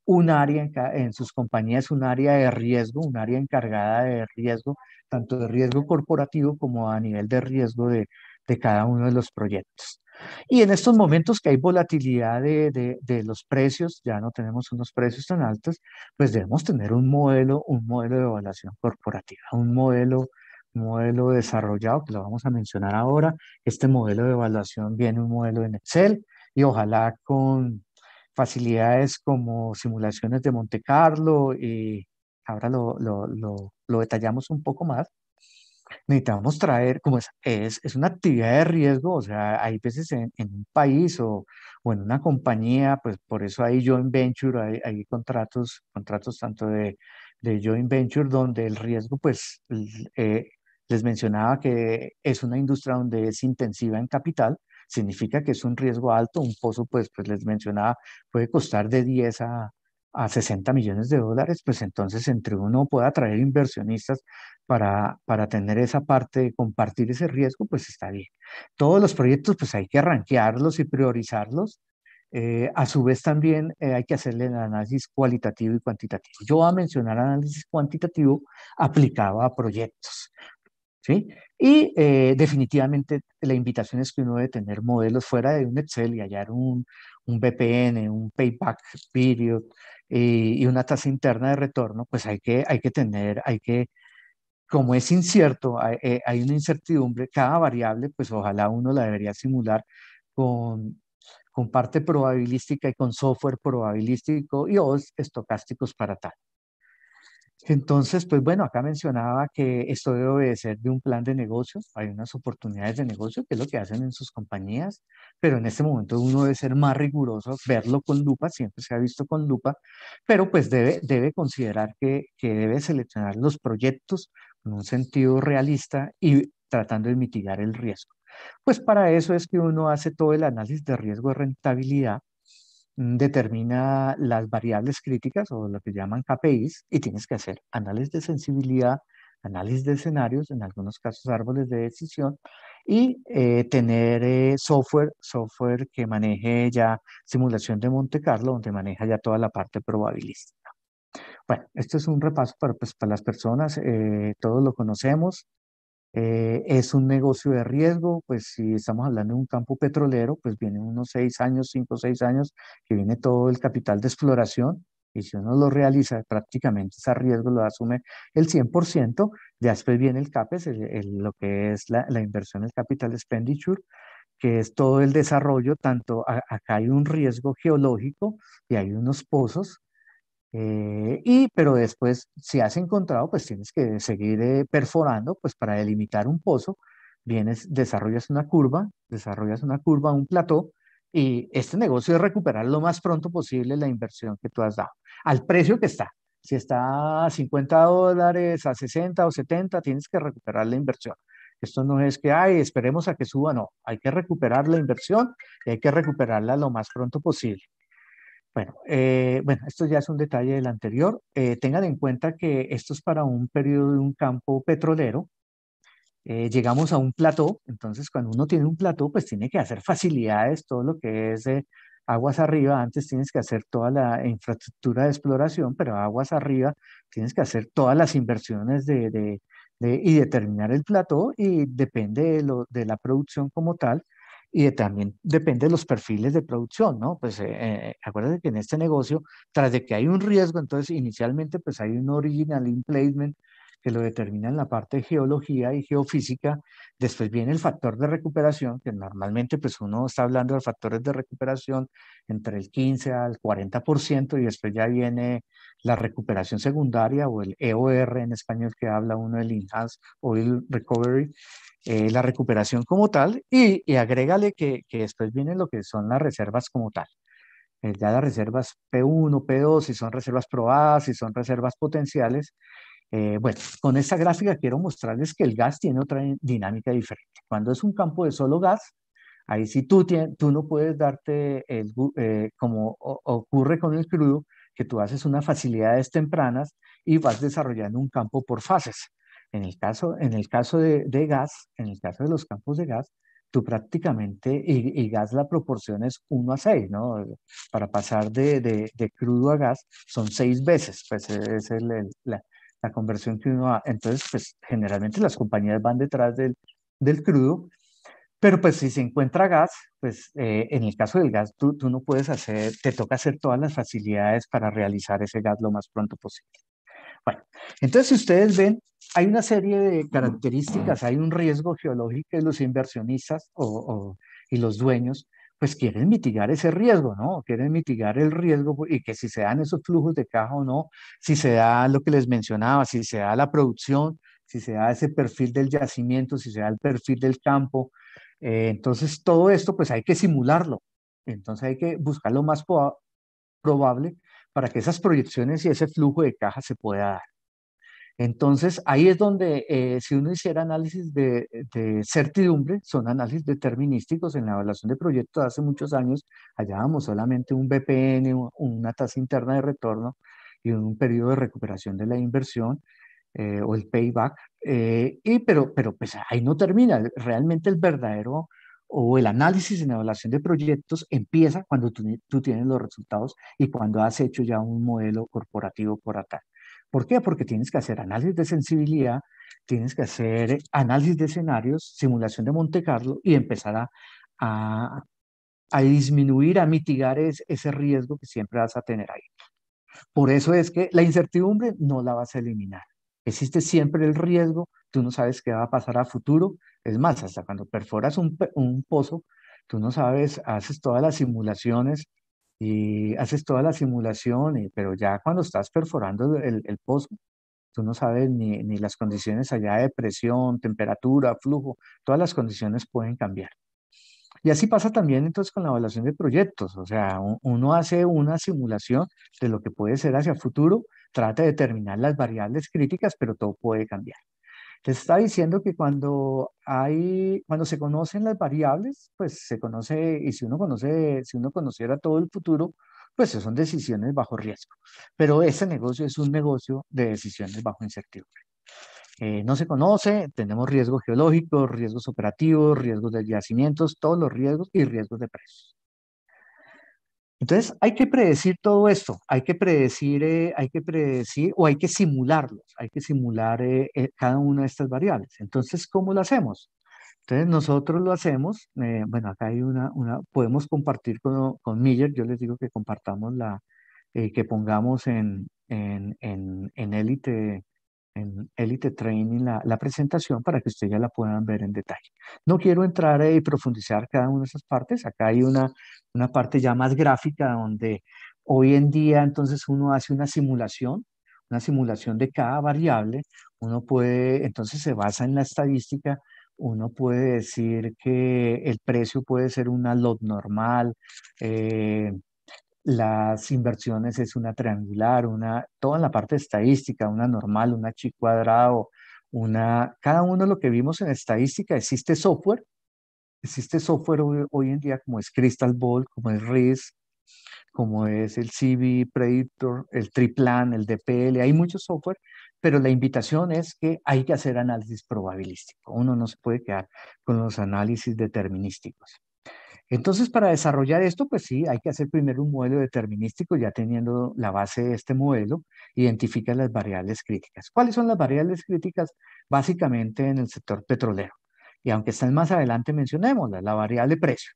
un área en, en, sus compañías, un área de riesgo, un área encargada de riesgo, tanto de riesgo corporativo como a nivel de riesgo de, de cada uno de los proyectos. Y en estos momentos que hay volatilidad de, de, los precios, ya no tenemos unos precios tan altos, pues debemos tener un modelo, un modelo de evaluación corporativa, un modelo, modelo desarrollado, que lo vamos a mencionar ahora. Este modelo de evaluación viene un modelo en Excel y ojalá con facilidades como simulaciones de Monte Carlo y ahora lo, lo, lo detallamos un poco más, necesitamos traer, como es, es, una actividad de riesgo, o sea, hay veces en, un país o, en una compañía, pues por eso hay joint venture, hay, contratos, contratos tanto de, joint venture donde el riesgo, pues eh, les mencionaba que es una industria donde es intensiva en capital, significa que es un riesgo alto, un pozo, pues, pues les mencionaba, puede costar de 10 a, a 60 millones de dólares, pues entonces entre uno pueda atraer inversionistas para, para tener esa parte, de compartir ese riesgo, pues está bien. Todos los proyectos, pues hay que arranquearlos y priorizarlos. Eh, a su vez también eh, hay que hacerle el análisis cualitativo y cuantitativo. Yo voy a mencionar análisis cuantitativo aplicado a proyectos. ¿sí? Y eh, definitivamente la invitación es que uno debe tener modelos fuera de un Excel y hallar un, un VPN, un payback period, y, una tasa interna de retorno, pues hay que, hay que tener, hay que, como es incierto, eh, hay, una incertidumbre, cada variable, pues ojalá uno la debería simular con, con parte probabilística y con software probabilístico y o estocásticos para tal. Entonces, pues bueno, acá mencionaba que esto debe obedecer de un plan de negocios. Hay unas oportunidades de negocio, que es lo que hacen en sus compañías, pero en este momento uno debe ser más riguroso, verlo con lupa, siempre se ha visto con lupa, pero pues debe, debe considerar que, que debe seleccionar los proyectos con un sentido realista y tratando de mitigar el riesgo. Pues para eso es que uno hace todo el análisis de riesgo de rentabilidad Mm, determina las variables críticas o lo que llaman KPIs y tienes que hacer análisis de sensibilidad, análisis de escenarios, en algunos casos árboles de decisión y eh, tener eh, software, software que maneje ya simulación de Monte Carlo, donde maneja ya toda la parte probabilística. Bueno, esto es un repaso para, pues, las personas, eh, todos lo conocemos, eh, es un negocio de riesgo, pues si estamos hablando de un campo petrolero, pues viene unos seis años, cinco o seis años, que viene todo el capital de exploración, y si uno lo realiza, prácticamente ese riesgo lo asume el 100%, ya después viene el CAPES, lo que es la, inversión, el capital expenditure, que es todo el desarrollo, tanto acá hay un riesgo geológico y hay unos pozos eh, y pero después, si has encontrado, pues tienes que seguir eh, perforando, pues para delimitar un pozo, vienes, desarrollas una curva, desarrollas una curva, un plató, y este negocio es recuperar lo más pronto posible la inversión que tú has dado, al precio que está. Si está a 50 dólares, a 60 o 70, tienes que recuperar la inversión. Esto no es que, ay, esperemos a que suba, no, hay que recuperar la inversión y hay que recuperarla lo más pronto posible. Bueno, eh, bueno, esto ya es un detalle del anterior. Eh, tengan en cuenta que esto es para un periodo de un campo petrolero. Eh, llegamos a un plató, entonces cuando uno tiene un plató, pues tiene que hacer facilidades, todo lo que es eh, aguas arriba, antes tienes que hacer toda la infraestructura de exploración, pero aguas arriba tienes que hacer todas las inversiones de, y determinar el plató y depende de la producción como tal, y también depende de los perfiles de producción, ¿no? Pues eh, eh que en este negocio, tras de que hay un riesgo, entonces inicialmente pues hay un original in placement que lo determina en la parte de geología y geofísica, después viene el factor de recuperación, que normalmente pues uno está hablando de factores de recuperación entre el 15 al 40% y después ya viene la recuperación secundaria o el EOR en español que habla uno del Enhanced Oil Recovery eh, la recuperación como tal y, agrégale que, después vienen lo que son las reservas como tal. Eh, ya las reservas P1, P2, si son reservas probadas, si son reservas potenciales. Eh, bueno, con esta gráfica quiero mostrarles que el gas tiene otra dinámica diferente. Cuando es un campo de solo gas, ahí si tú, tú no puedes darte, como ocurre con el crudo, que tú haces unas facilidades tempranas y vas desarrollando un campo por fases. En el caso, en el caso de, gas, en el caso de los campos de gas, tú prácticamente, y, gas la proporción es 1 a 6, ¿no? Para pasar de, de, crudo a gas son 6 veces, pues e-, es el, la, conversión que uno Entonces, pues generalmente las compañías van detrás del, del crudo, pero pues si se encuentra gas, pues eh, en el caso del gas tú, tú no puedes hacer, te toca hacer todas las facilidades para realizar ese gas lo más pronto posible. Bueno, entonces si ustedes ven, hay una serie de características, hay un riesgo geológico y los inversionistas y los dueños pues quieren mitigar ese riesgo, ¿no? Quieren mitigar el riesgo y que si se dan esos flujos de caja o no, si se da lo que les mencionaba, si se da la producción, si se da ese perfil del yacimiento, si se da el perfil del campo. Eh, entonces, todo esto pues hay que simularlo. Entonces hay que buscar lo más probable para que esas proyecciones y ese flujo de caja se pueda dar. Entonces, ahí es donde eh, si uno hiciera análisis de, certidumbre, son análisis determinísticos en la evaluación de proyectos hace muchos años, hallábamos solamente un BPN, una tasa interna de retorno y un periodo de recuperación de la inversión eh, o el payback, eh, y, pero, pero pues ahí no termina, realmente el verdadero o el análisis en evaluación de proyectos empieza cuando tú, tienes los resultados y cuando has hecho ya un modelo corporativo por atrás. ¿Por qué? Porque tienes que hacer análisis de sensibilidad, tienes que hacer eh, análisis de escenarios, simulación de Monte Carlo y empezar a, disminuir, a mitigar ese riesgo que siempre vas a tener ahí. Por eso es que la incertidumbre no la vas a eliminar. Existe siempre el riesgo, tú no sabes qué va a pasar a futuro. Es más, hasta cuando perforas un, un pozo, tú no sabes, haces todas las simulaciones y haces toda la simulación, pero ya cuando estás perforando el, pozo, tú no sabes ni, ni, las condiciones allá de presión, temperatura, flujo, todas las condiciones pueden cambiar. Y así pasa también entonces con la evaluación de proyectos, o sea, uno hace una simulación de lo que puede ser hacia futuro, trata de determinar las variables críticas, pero todo puede cambiar. Te está diciendo que cuando hay, cuando se conocen las variables, pues se conoce, y si uno conoce, si uno conociera todo el futuro, pues son decisiones bajo riesgo. Pero ese negocio es un negocio de decisiones bajo incertidumbre. Eh, no se conoce, tenemos riesgos geológicos, riesgos operativos, riesgos de yacimientos, todos los riesgos y riesgos de precios. Entonces, hay que predecir todo esto, hay que predecir, eh, hay que predecir o hay que simularlos, hay que simular eh, eh, cada una de estas variables. Entonces, ¿cómo lo hacemos? Entonces, nosotros lo hacemos, bueno, acá hay una, una podemos compartir con, Miller, yo les digo que compartamos la, que pongamos en, en, en, en en Elite Training la, presentación para que ustedes ya la puedan ver en detalle. No quiero entrar eh, y profundizar cada una de esas partes. Acá hay una, una parte ya más gráfica donde hoy en día entonces uno hace una simulación, una simulación de cada variable. Uno puede, entonces se basa en la estadística. Uno puede decir que el precio puede ser una lot normal, eh, las inversiones es una triangular, una, toda la parte estadística, una normal, una chi cuadrado, una, cada uno lo que vimos en estadística, existe software, existe software hoy, en día como es Crystal Ball, como es RIS, como es el CB, Predictor, el Triplan, el DPL, hay mucho software, pero la invitación es que hay que hacer análisis probabilístico, uno no se puede quedar con los análisis determinísticos. Entonces, para desarrollar esto, pues sí, hay que hacer primero un modelo determinístico, ya teniendo la base de este modelo, identifica las variables críticas. ¿Cuáles son las variables críticas? Básicamente en el sector petrolero. Y aunque están más adelante, mencionémosla, la variable precio.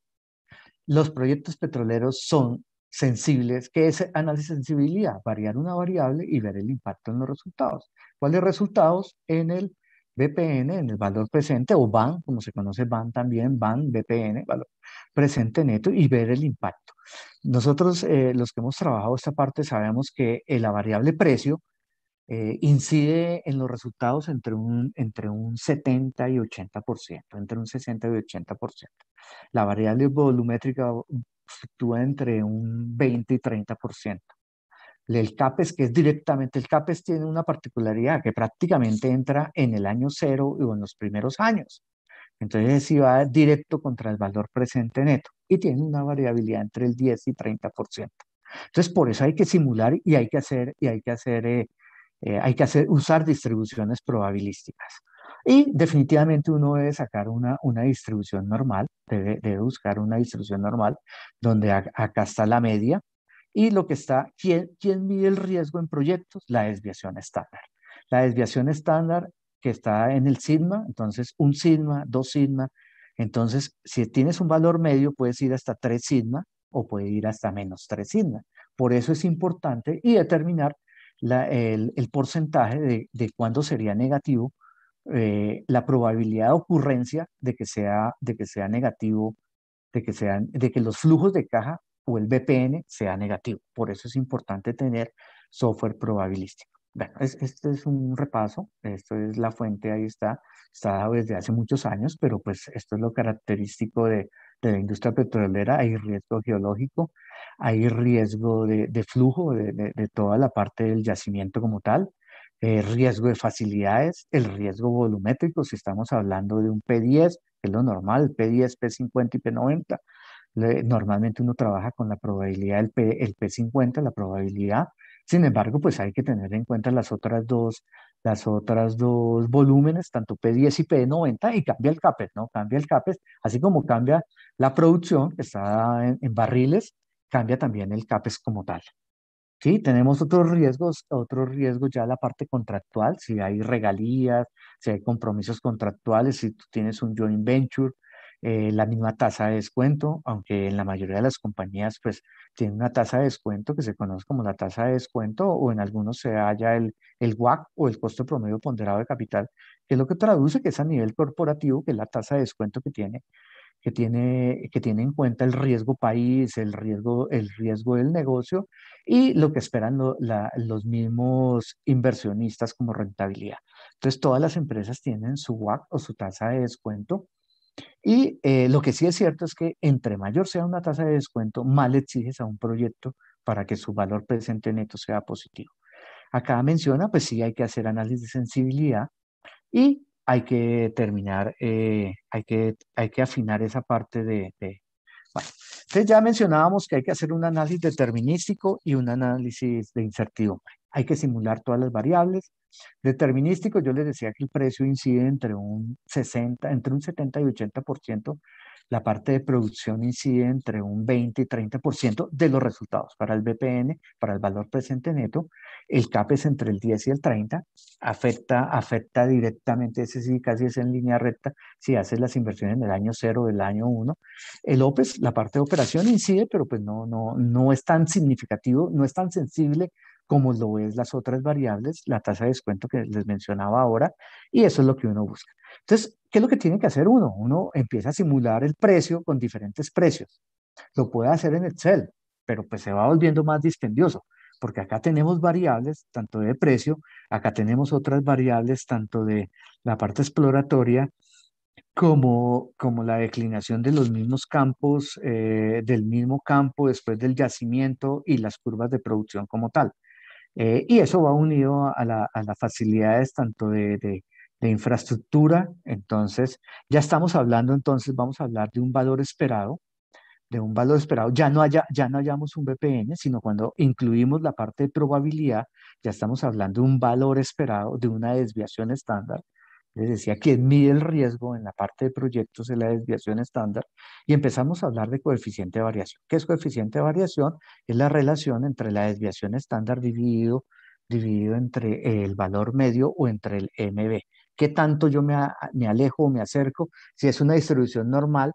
Los proyectos petroleros son sensibles, ¿qué es análisis de sensibilidad, variar una variable y ver el impacto en los resultados. ¿Cuáles resultados? En el VPN en el valor presente o BAN, como se conoce BAN también, BAN, VPN, valor presente neto y ver el impacto. Nosotros, eh, los que hemos trabajado esta parte, sabemos que eh, la variable precio eh, incide en los resultados entre un, entre un 70 y 80%, entre un 60 y 80%. La variable volumétrica fluctúa entre un 20 y 30%. El CAPES, que es directamente, el CAPES tiene una particularidad que prácticamente entra en el año cero o en los primeros años. Entonces, si va directo contra el valor presente neto y tiene una variabilidad entre el 10 y 30%. Entonces, por eso hay que simular y hay que hacer, y hay que hacer, eh, eh, hay que hacer, usar distribuciones probabilísticas. Y definitivamente uno debe sacar una, distribución normal, debe, buscar una distribución normal, donde acá está la media, y lo que está, ¿quién, mide el riesgo en proyectos? La desviación estándar. La desviación estándar que está en el sigma, entonces un sigma, dos sigma. Entonces, si tienes un valor medio, puedes ir hasta tres sigma o puede ir hasta menos tres sigma. Por eso es importante y determinar el, porcentaje de, de cuándo sería negativo, eh, la probabilidad de ocurrencia de que sea, de que sea negativo, de que, sean, de que los flujos de caja o el VPN sea negativo. Por eso es importante tener software probabilístico. Bueno, este es un repaso, esto es la fuente, ahí está, está desde hace muchos años, pero pues esto es lo característico de, de la industria petrolera, hay riesgo geológico, hay riesgo de, de flujo de, de, toda la parte del yacimiento como tal, eh, riesgo de facilidades, el riesgo volumétrico, si estamos hablando de un P10, que es lo normal, P10, P50 y P90, normalmente uno trabaja con la probabilidad del P, el P50, la probabilidad. Sin embargo, pues hay que tener en cuenta las otras dos, las otras dos volúmenes, tanto P10 y P90, y cambia el CAPES, ¿no? Cambia el CAPES, así como cambia la producción, que está en, barriles, cambia también el CAPES como tal. Sí, tenemos otros riesgos, otros riesgos ya la parte contractual, si hay regalías, si hay compromisos contractuales, si tú tienes un joint venture, eh, la misma tasa de descuento, aunque en la mayoría de las compañías pues tiene una tasa de descuento que se conoce como la tasa de descuento o en algunos se halla el, el WAC o el costo promedio ponderado de capital, que es lo que traduce que es a nivel corporativo, que es la tasa de descuento que tiene que tiene, que tiene en cuenta el riesgo país, el riesgo, el riesgo del negocio y lo que esperan los mismos inversionistas como rentabilidad. Entonces, todas las empresas tienen su WAC o su tasa de descuento y eh, lo que sí es cierto es que entre mayor sea una tasa de descuento, más le exiges a un proyecto para que su valor presente neto sea positivo. Acá menciona, pues sí, hay que hacer análisis de sensibilidad y hay que terminar, eh, hay, que, hay que afinar esa parte de, bueno, entonces ya mencionábamos que hay que hacer un análisis determinístico y un análisis de incertidumbre hay que simular todas las variables. Determinístico, yo les decía que el precio incide entre un 60, entre un 70 y 80%, la parte de producción incide entre un 20 y 30% de los resultados para el BPN, para el valor presente neto, el CAP es entre el 10 y el 30, afecta, afecta directamente, ese sí casi es en línea recta, si haces las inversiones en el año 0 del año 1. El OPES, la parte de operación incide, pero pues no, no, no es tan significativo, no es tan sensible como lo es las otras variables, la tasa de descuento que les mencionaba ahora, y eso es lo que uno busca. Entonces, ¿qué es lo que tiene que hacer uno? Uno empieza a simular el precio con diferentes precios. Lo puede hacer en Excel, pero pues se va volviendo más dispendioso, porque acá tenemos variables tanto de precio, acá tenemos otras variables tanto de la parte exploratoria como, como la declinación de los mismos campos, eh, del mismo campo después del yacimiento y las curvas de producción como tal. Eh, y eso va unido a, las facilidades tanto de, infraestructura. Entonces, ya estamos hablando, entonces vamos a hablar de un valor esperado, de un valor esperado. Ya no, haya, ya no hallamos un VPN, sino cuando incluimos la parte de probabilidad, ya estamos hablando de un valor esperado, de una desviación estándar les decía que mide el riesgo en la parte de proyectos es la desviación estándar y empezamos a hablar de coeficiente de variación. ¿Qué es coeficiente de variación? Es la relación entre la desviación estándar dividido, dividido entre el valor medio o entre el MB. ¿Qué tanto yo me, alejo o me acerco? Si es una distribución normal,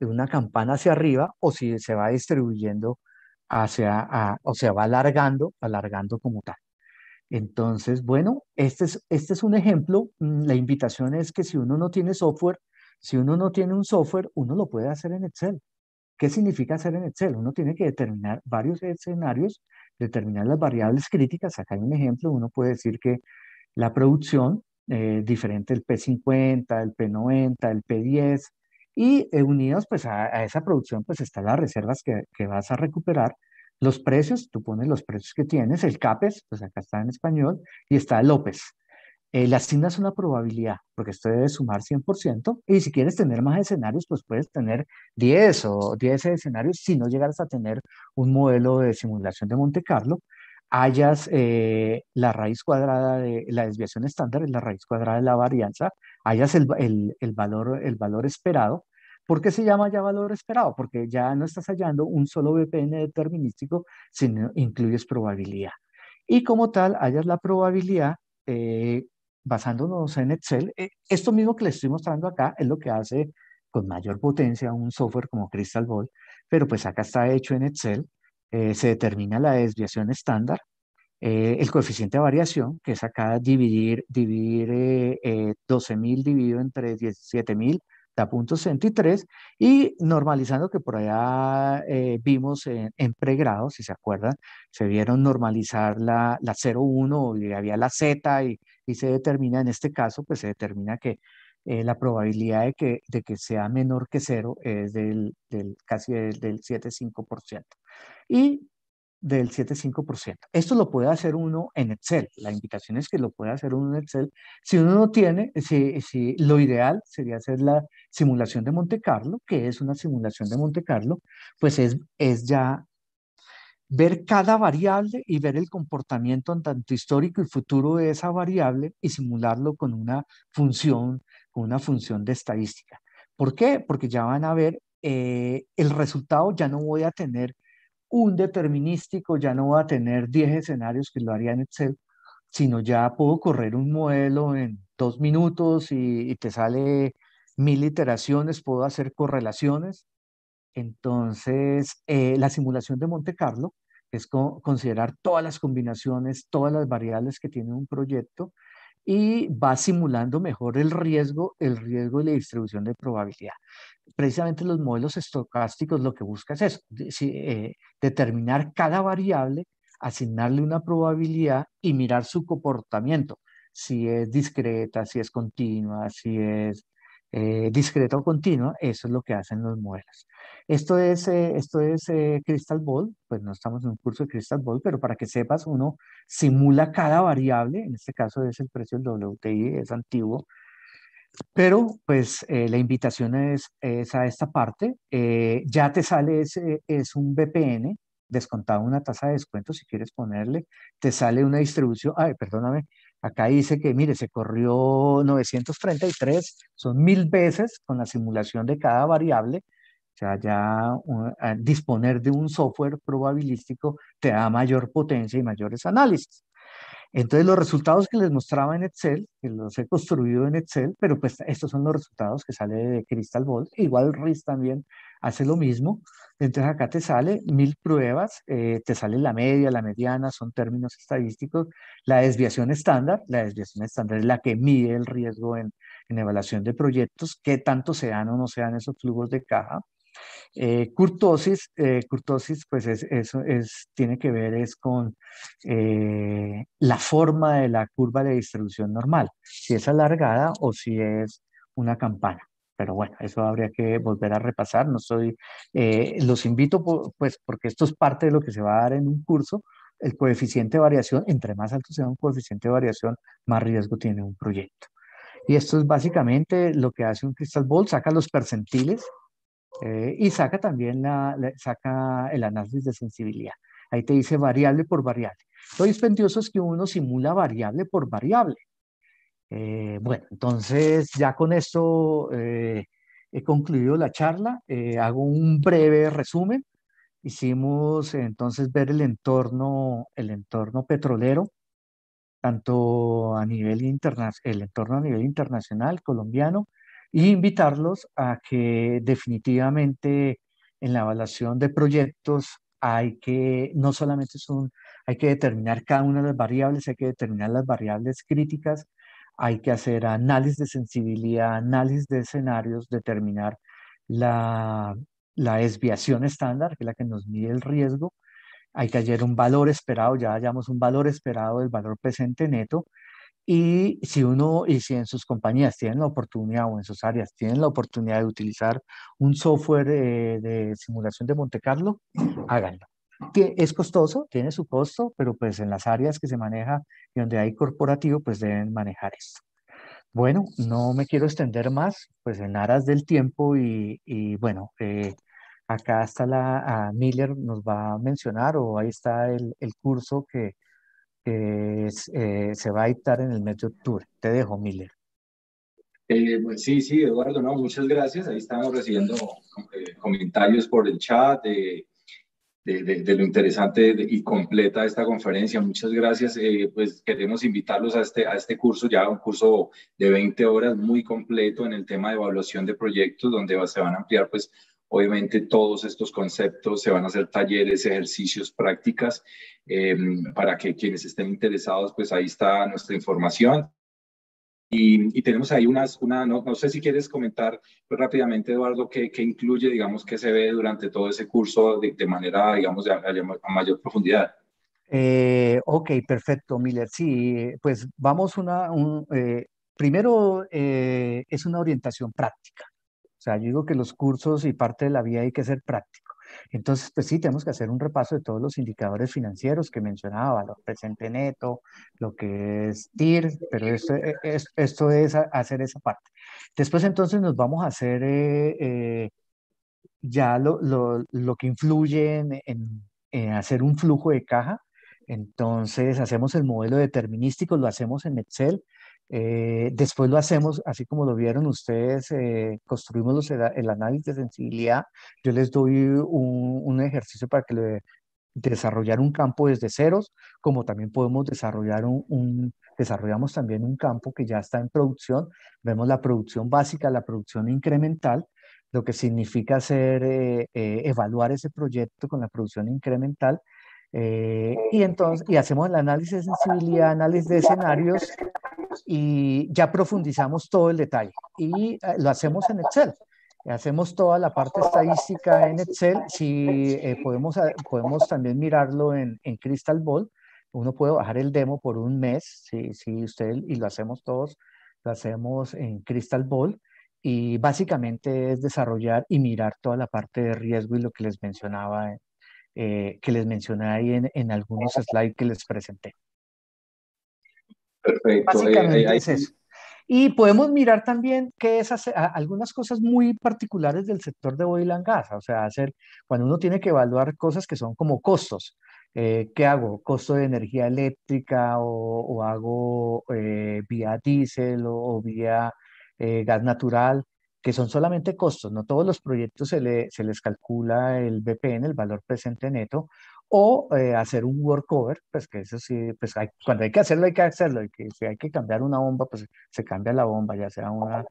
de una campana hacia arriba o si se va distribuyendo hacia, o sea, va alargando, alargando como tal. Entonces, bueno, este es, este es un ejemplo. Mm, la invitación es que si uno no tiene software, si uno no tiene un software, uno lo puede hacer en Excel. ¿Qué significa hacer en Excel? Uno tiene que determinar varios escenarios, determinar las variables críticas. Acá hay un ejemplo, uno puede decir que la producción, eh, diferente el P50, el P90, el P10, y eh, unidos pues a, esa producción pues están las reservas que vas a recuperar los precios, tú pones los precios que tienes, el CAPES, pues acá está en español, y está López. Eh, le asignas una probabilidad, porque esto debe sumar 100%, y si quieres tener más escenarios, pues puedes tener 10 o 10 escenarios si no llegaras a tener un modelo de simulación de Monte Carlo, hallas eh, la raíz cuadrada de la desviación estándar, la raíz cuadrada de la varianza, hallas el, valor, el valor esperado ¿Por qué se llama ya valor esperado? Porque ya no estás hallando un solo VPN determinístico, sino incluyes probabilidad. Y como tal, hallas la probabilidad eh, basándonos en Excel. Eh, esto mismo que les estoy mostrando acá es lo que hace con mayor potencia un software como Crystal Ball, pero pues acá está hecho en Excel. Eh, se determina la desviación estándar, el coeficiente de variación, que es acá dividir, dividir 12.000 dividido entre 17.000, punto 103 y normalizando que por allá eh, vimos en, pregrado, si se acuerdan, se vieron normalizar la, la 0,1 y había la Z y, y, se determina, en este caso, pues se determina que eh, la probabilidad de que, de que sea menor que 0 es del, del casi del, del 7,5%. Y del 7,5%. Esto lo puede hacer uno en Excel. La invitación es que lo pueda hacer uno en Excel. Si uno no tiene, si, lo ideal sería hacer la simulación de Monte Carlo, que es una simulación de Monte Carlo, pues es, es ya ver cada variable y ver el comportamiento tanto histórico y futuro de esa variable y simularlo con una función, con una función de estadística. ¿Por qué? Porque ya van a ver eh, el resultado, ya no voy a tener un determinístico, ya no va a tener 10 escenarios que lo haría en Excel, sino ya puedo correr un modelo en dos minutos y, te sale mil iteraciones, puedo hacer correlaciones. Entonces, eh, la simulación de Monte Carlo es considerar todas las combinaciones, todas las variables que tiene un proyecto y va simulando mejor el riesgo, el riesgo y la distribución de probabilidad. Precisamente los modelos estocásticos lo que buscas es eso, eh, determinar cada variable, asignarle una probabilidad y mirar su comportamiento, si es discreta, si es continua, si es eh, discreta o continua, eso es lo que hacen los modelos. Esto es, eh, esto es eh, Crystal Ball, pues no estamos en un curso de Crystal Ball, pero para que sepas, uno simula cada variable, en este caso es el precio del WTI, es antiguo, pero pues la invitación es, a esta parte, ya te sale, es un VPN, descontado una tasa de descuento si quieres ponerle, te sale una distribución, ay, perdóname, Acá dice que, mire, se corrió 933, son mil veces con la simulación de cada variable. O sea, ya ah, disponer de un software probabilístico te da mayor potencia y mayores análisis. Entonces los resultados que les mostraba en Excel, que los he construido en Excel, pero pues estos son los resultados que sale de Crystal Ball. Igual RIS también hace lo mismo. Entonces acá te sale mil pruebas, eh, te sale la media, la mediana, son términos estadísticos. La desviación estándar, la desviación estándar es la que mide el riesgo en, evaluación de proyectos, qué tanto sean o no sean dan esos flujos de caja. Eh, eh, curtosis, pues eso es, tiene que ver es con eh, la forma de la curva de distribución normal, si es alargada o si es una campana. Pero bueno, eso habría que volver a repasar. No soy, los invito, pues, porque esto es parte de lo que se va a dar en un curso. El coeficiente de variación, entre más alto sea un coeficiente de variación, más riesgo tiene un proyecto. Y esto es básicamente lo que hace un crystal ball, saca los percentiles eh, y saca también saca el análisis de sensibilidad. Ahí te dice variable por variable. Lo dispendioso es que uno simula variable por variable. Eh, bueno, entonces ya con esto eh, he concluido la charla. hago un breve resumen. Hicimos entonces ver el entorno, el entorno petrolero, tanto a nivel internacional, el entorno a nivel internacional, colombiano, y invitarlos a que definitivamente en la evaluación de proyectos hay que, no solamente son, hay que determinar cada una de las variables, hay que determinar las variables críticas, hay que hacer análisis de sensibilidad, análisis de escenarios, determinar la, la desviación estándar, que es la que nos mide el riesgo, hay que hallar un valor esperado, ya hallamos un valor esperado del valor presente neto, y si uno, y si en sus compañías tienen la oportunidad o en sus áreas tienen la oportunidad de utilizar un software eh, de simulación de Monte Carlo, háganlo. Es costoso, tiene su costo, pero pues en las áreas que se maneja y donde hay corporativo, pues deben manejar esto. Bueno, no me quiero extender más, pues en aras del tiempo y, y bueno, eh, acá está la Miller, nos va a mencionar o ahí está el, el curso que, eh, eh, se va a editar en el mes de octubre. Te dejo, Miller. Eh, pues sí, sí, Eduardo, no, muchas gracias. Ahí estamos recibiendo comentarios por el chat de, de, lo interesante y completa esta conferencia. Muchas gracias. pues queremos invitarlos a este, a este curso, ya un curso de 20 horas muy completo en el tema de evaluación de proyectos, donde se van a ampliar pues Obviamente todos estos conceptos se van a hacer talleres, ejercicios, prácticas, eh, para que quienes estén interesados, pues ahí está nuestra información. Y, tenemos ahí unas, una, no, sé si quieres comentar rápidamente, Eduardo, qué, incluye, digamos, qué se ve durante todo ese curso de, manera, digamos, de, a, mayor profundidad. Eh, ok, perfecto, Miller. Sí, pues vamos una, un, eh, primero es una orientación práctica sea, yo digo que los cursos y parte de la vida hay que ser práctico. Entonces, pues sí, tenemos que hacer un repaso de todos los indicadores financieros que mencionaba, lo presente neto, lo que es TIR, pero esto, eh, eh, es, hacer esa parte. Después entonces nos vamos a hacer eh, ya lo, lo, lo, que influye en, en hacer un flujo de caja. Entonces hacemos el modelo determinístico, lo hacemos en Excel, eh, después lo hacemos, así como lo vieron ustedes, eh, construimos el análisis de sensibilidad. Yo les doy un, ejercicio para que desarrollen desarrollar un campo desde ceros, como también podemos desarrollar un, desarrollamos también un campo que ya está en producción. Vemos la producción básica, la producción incremental, lo que significa hacer, eh, evaluar ese proyecto con la producción incremental eh, y entonces, y hacemos el análisis de sensibilidad, análisis de escenarios y ya profundizamos todo el detalle. Y eh, lo hacemos en Excel. Hacemos toda la parte estadística en Excel. Si eh, podemos, podemos también mirarlo en, Crystal Ball. Uno puede bajar el demo por un mes, si, si usted, y lo hacemos todos, lo hacemos en Crystal Ball. Y básicamente es desarrollar y mirar toda la parte de riesgo y lo que les mencionaba en, eh, que les mencioné ahí en, en, algunos slides que les presenté. Perfecto. Eh, eh, Básicamente es eso. Y podemos mirar también que esas algunas cosas muy particulares del sector de oil and gas, o sea, hacer cuando uno tiene que evaluar cosas que son como costos. ¿Qué hago? ¿Costo de energía eléctrica o, hago vía diésel o, vía gas natural? que son solamente costos, no todos los proyectos se, le, se les calcula el BPN, el valor presente neto, o eh, hacer un workover, pues que eso sí, pues hay, cuando hay que hacerlo, hay que hacerlo, y que si hay que cambiar una bomba, pues se cambia la bomba, ya sea una,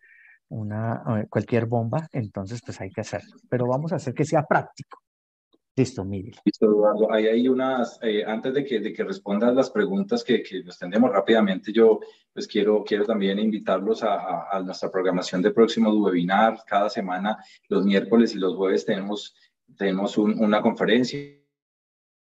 una, eh, cualquier bomba, entonces pues hay que hacerlo, pero vamos a hacer que sea práctico. Listo, Miguel. Listo, Eduardo. Ahí unas, eh, antes de que, de que respondas las preguntas que, nos tendemos rápidamente, yo pues quiero, quiero también invitarlos a, nuestra programación de próximos webinar. Cada semana, los miércoles y los jueves, tenemos, tenemos una conferencia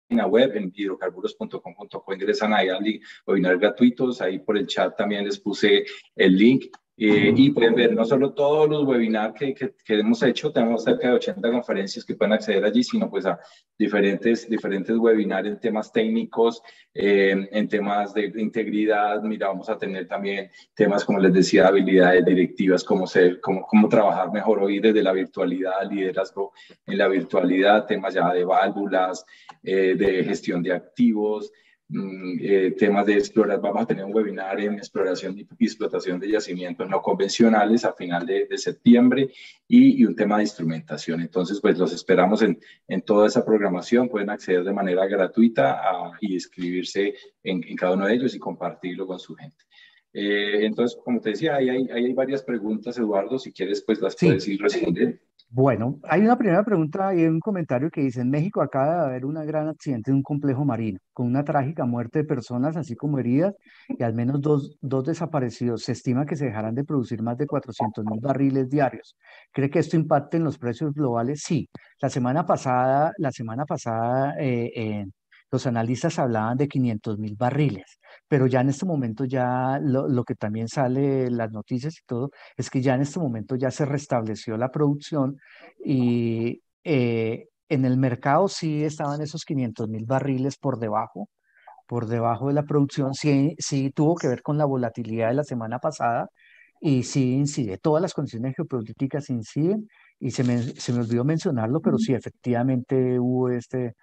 en la web en hidrocarburos.com.co ingresan ahí a webinar gratuitos, ahí por el chat también les puse el link eh, y pueden ver no solo todos los webinars que, que, hemos hecho, tenemos cerca de 80 conferencias que pueden acceder allí, sino pues a diferentes, diferentes webinars en temas técnicos, eh, en temas de integridad. Mira, vamos a tener también temas, como les decía, habilidades directivas, cómo, ser, cómo, trabajar mejor hoy desde la virtualidad, liderazgo en la virtualidad, temas ya de válvulas, eh, de gestión de activos. Mm, eh, temas de explorar. Vamos a tener un webinar en exploración y explotación de yacimientos no convencionales a final de, de septiembre y, un tema de instrumentación. Entonces, pues los esperamos en, en, toda esa programación. Pueden acceder de manera gratuita y inscribirse en, en, cada uno de ellos y compartirlo con su gente. Eh, entonces, como te decía, hay, hay, varias preguntas, Eduardo. Si quieres, pues las puedes ir respondiendo. Bueno, hay una primera pregunta y un comentario que dice, en México acaba de haber un gran accidente en un complejo marino, con una trágica muerte de personas, así como heridas, y al menos dos, desaparecidos. Se estima que se dejarán de producir más de 400 mil barriles diarios. ¿Cree que esto impacte en los precios globales? Sí. La semana pasada, la semana pasada, eh, eh los analistas hablaban de 500 mil barriles, pero ya en este momento ya lo, que también sale en las noticias y todo es que ya en este momento ya se restableció la producción y eh, en el mercado sí estaban esos 500 mil barriles por debajo, por debajo de la producción, sí, sí tuvo que ver con la volatilidad de la semana pasada y sí incide, todas las condiciones geopolíticas inciden y se me, se me olvidó mencionarlo, pero sí efectivamente hubo este,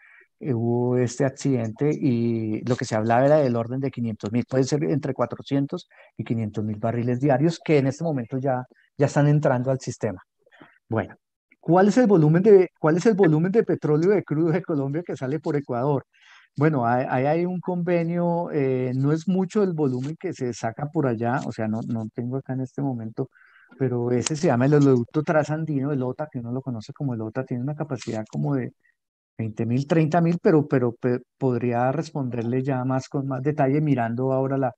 eh, hubo este accidente y lo que se hablaba era del orden de 500 mil, puede ser entre 400 y 500 mil barriles diarios que en este momento ya, ya están entrando al sistema. Bueno, ¿cuál es, el volumen de, ¿cuál es el volumen de petróleo de crudo de Colombia que sale por Ecuador? Bueno, ahí hay, un convenio, eh, no es mucho el volumen que se saca por allá, o sea, no, no tengo acá en este momento, pero ese se llama el oleoducto trasandino, el OTA, que uno lo conoce como el OTA, tiene una capacidad como de 20 mil, 30 mil, pero, pero podría responderle ya más con más detalle mirando ahora la,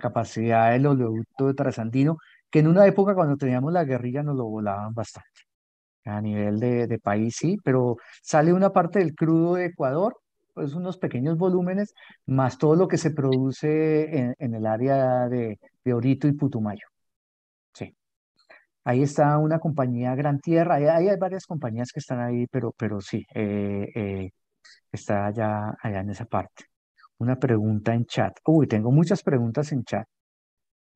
capacidad del oleoducto de Trasandino, que en una época cuando teníamos la guerrilla nos lo volaban bastante. A nivel de, país sí, pero sale una parte del crudo de Ecuador, pues unos pequeños volúmenes, más todo lo que se produce en, el área de Orito y Putumayo. Ahí está una compañía Gran Tierra, ahí, hay varias compañías que están ahí, pero, sí, eh, eh, está allá, allá en esa parte. Una pregunta en chat. Uy, tengo muchas preguntas en chat.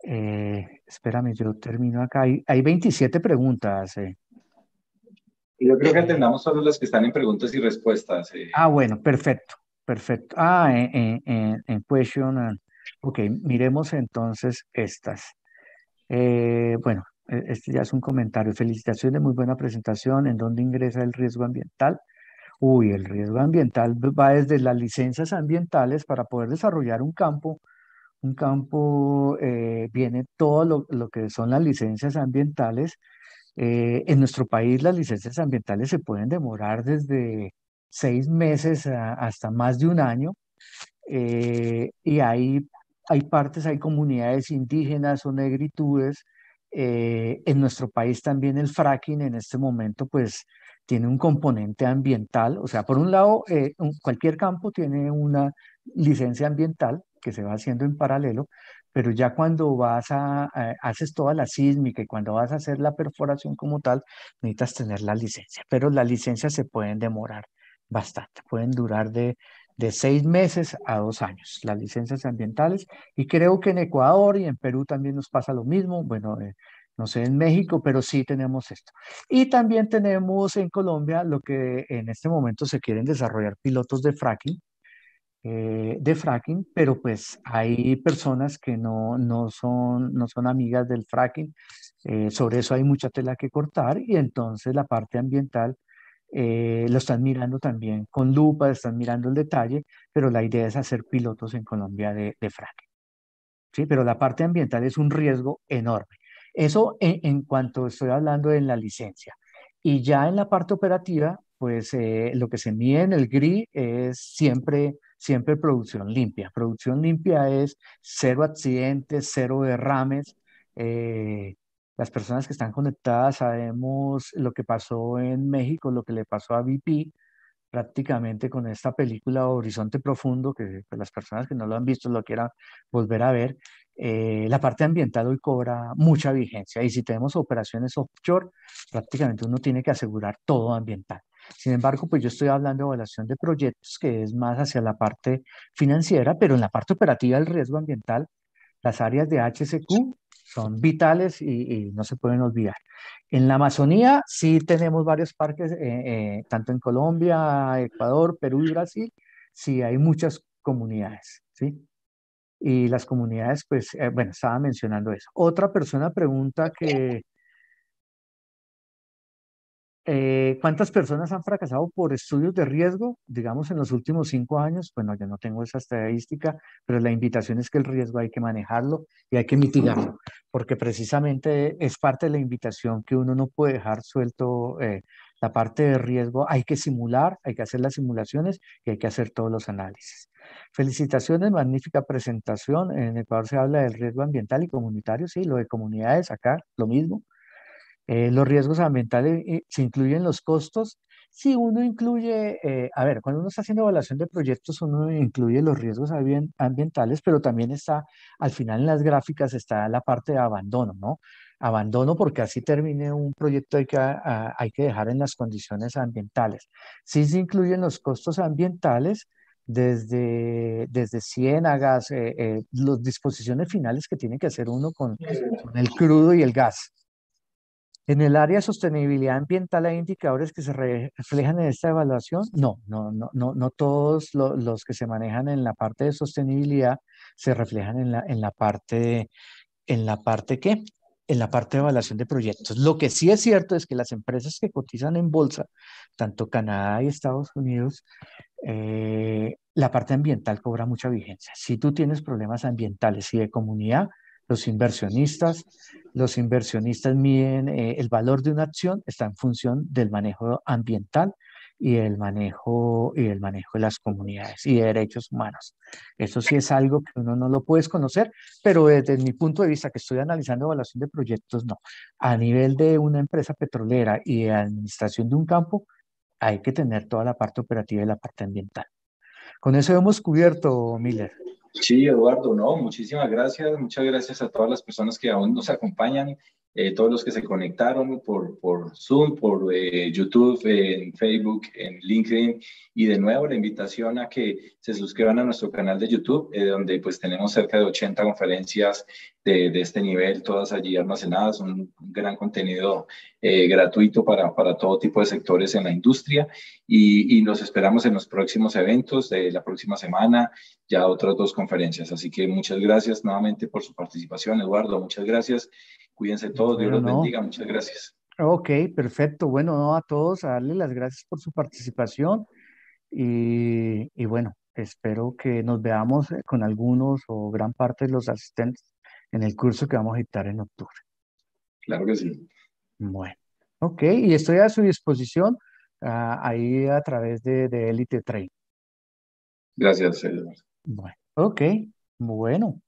Eh, espérame, yo termino acá. Hay, 27 preguntas. Yo creo que atendamos solo las que están en preguntas y respuestas. Ah, bueno, perfecto, perfecto. Ah, en, en, question. Ok, miremos entonces estas. bueno, e-, este ya es un comentario. Felicitaciones, muy buena presentación. ¿En dónde ingresa el riesgo ambiental? Uy, el riesgo ambiental va desde las licencias ambientales para poder desarrollar un campo. Un campo eh, viene todo lo, que son las licencias ambientales. Eh, en nuestro país las licencias ambientales se pueden demorar desde seis meses hasta más de un año. Eh, y hay, hay partes, hay comunidades indígenas o negritudes eh, en nuestro país también el fracking en este momento, pues tiene un componente ambiental, o sea, por un lado, eh, cualquier campo tiene una licencia ambiental que se va haciendo en paralelo, pero ya cuando vas a, a, eh, haces toda la sísmica y cuando vas a hacer la perforación como tal, necesitas tener la licencia, pero las licencias se pueden demorar bastante, pueden durar de de seis meses a dos años, las licencias ambientales. Y creo que en Ecuador y en Perú también nos pasa lo mismo. Bueno, eh, no sé en México, pero sí tenemos esto. Y también tenemos en Colombia lo que en este momento se quieren desarrollar pilotos de fracking, eh, de fracking, pero pues hay personas que no, no, son, no son amigas del fracking. Eh, sobre eso hay mucha tela que cortar y entonces la parte ambiental eh, lo están mirando también con lupa, están mirando el detalle, pero la idea es hacer pilotos en Colombia de, de fracking. Pero la parte ambiental es un riesgo enorme. Eso en, cuanto estoy hablando en la licencia. Y ya en la parte operativa, pues eh, lo que se mide en el GRI es siempre, siempre producción limpia. Producción limpia es cero accidentes, cero derrames, eh, las personas que están conectadas sabemos lo que pasó en México, lo que le pasó a BP prácticamente con esta película Horizonte Profundo, que las personas que no lo han visto lo quieran volver a ver, eh, la parte ambiental hoy cobra mucha vigencia y si tenemos operaciones offshore, prácticamente uno tiene que asegurar todo ambiental. Sin embargo, pues yo estoy hablando de evaluación de proyectos que es más hacia la parte financiera, pero en la parte operativa del riesgo ambiental, las áreas de HSQ son vitales y, no se pueden olvidar. En la Amazonía sí tenemos varios parques, eh, eh, tanto en Colombia, Ecuador, Perú y Brasil, sí hay muchas comunidades, ¿sí? Y las comunidades, pues, eh, bueno, estaba mencionando eso. Otra persona pregunta que eh, ¿Cuántas personas han fracasado por estudios de riesgo, digamos, en los últimos cinco años? Bueno, yo no tengo esa estadística, pero la invitación es que el riesgo hay que manejarlo y hay que mitigarlo, porque precisamente es parte de la invitación que uno no puede dejar suelto eh, la parte de riesgo. Hay que simular, hay que hacer las simulaciones y hay que hacer todos los análisis. Felicitaciones, magnífica presentación. En Ecuador se habla del riesgo ambiental y comunitario, sí, lo de comunidades acá, lo mismo. Eh, los riesgos ambientales eh, se incluyen los costos. Si uno incluye, eh, a ver, cuando uno está haciendo evaluación de proyectos, uno incluye los riesgos ambientales, pero también está, al final en las gráficas está la parte de abandono, ¿no? Abandono porque así termine un proyecto hay que, ah, hay que dejar en las condiciones ambientales. Si sí se incluyen los costos ambientales, desde, desde ciénagas, eh, eh, las disposiciones finales que tiene que hacer uno con el crudo y el gas. En el área de sostenibilidad ambiental hay indicadores que se reflejan en esta evaluación. No, no, no, no, no todos los que se manejan en la parte de sostenibilidad se reflejan en la, en la parte de, en la parte qué? en la parte de evaluación de proyectos. Lo que sí es cierto es que las empresas que cotizan en bolsa, tanto Canadá y Estados Unidos, eh, la parte ambiental cobra mucha vigencia. Si tú tienes problemas ambientales y de comunidad, los inversionistas. Los inversionistas miden eh, el valor de una acción, está en función del manejo ambiental y el manejo, y el manejo de las comunidades y de derechos humanos. Eso sí es algo que uno no lo puede conocer, pero desde mi punto de vista que estoy analizando evaluación de proyectos, no. A nivel de una empresa petrolera y de administración de un campo, hay que tener toda la parte operativa y la parte ambiental. Con eso hemos cubierto, Miller. Sí, Eduardo, no, muchísimas gracias. Muchas gracias a todas las personas que aún nos acompañan, eh, todos los que se conectaron por, Zoom, por eh, YouTube, en Facebook, en LinkedIn. Y de nuevo, la invitación a que se suscriban a nuestro canal de YouTube, eh, donde pues tenemos cerca de 80 conferencias de, este nivel, todas allí almacenadas, un gran contenido eh, gratuito para, todo tipo de sectores en la industria y, y los esperamos en los próximos eventos de la próxima semana, ya otras dos conferencias. Así que muchas gracias nuevamente por su participación, Eduardo, muchas gracias. Cuídense todos, Dios los bendiga, muchas gracias. Ok, perfecto. Bueno, a todos, a darle las gracias por su participación y, y bueno, espero que nos veamos eh, con algunos o gran parte de los asistentes en el curso que vamos a editar en octubre. Claro que sí. Bueno, ok, y estoy a su disposición ah, ahí a través de, de Elite Train. Gracias, Eduardo. Bueno, ok, bueno.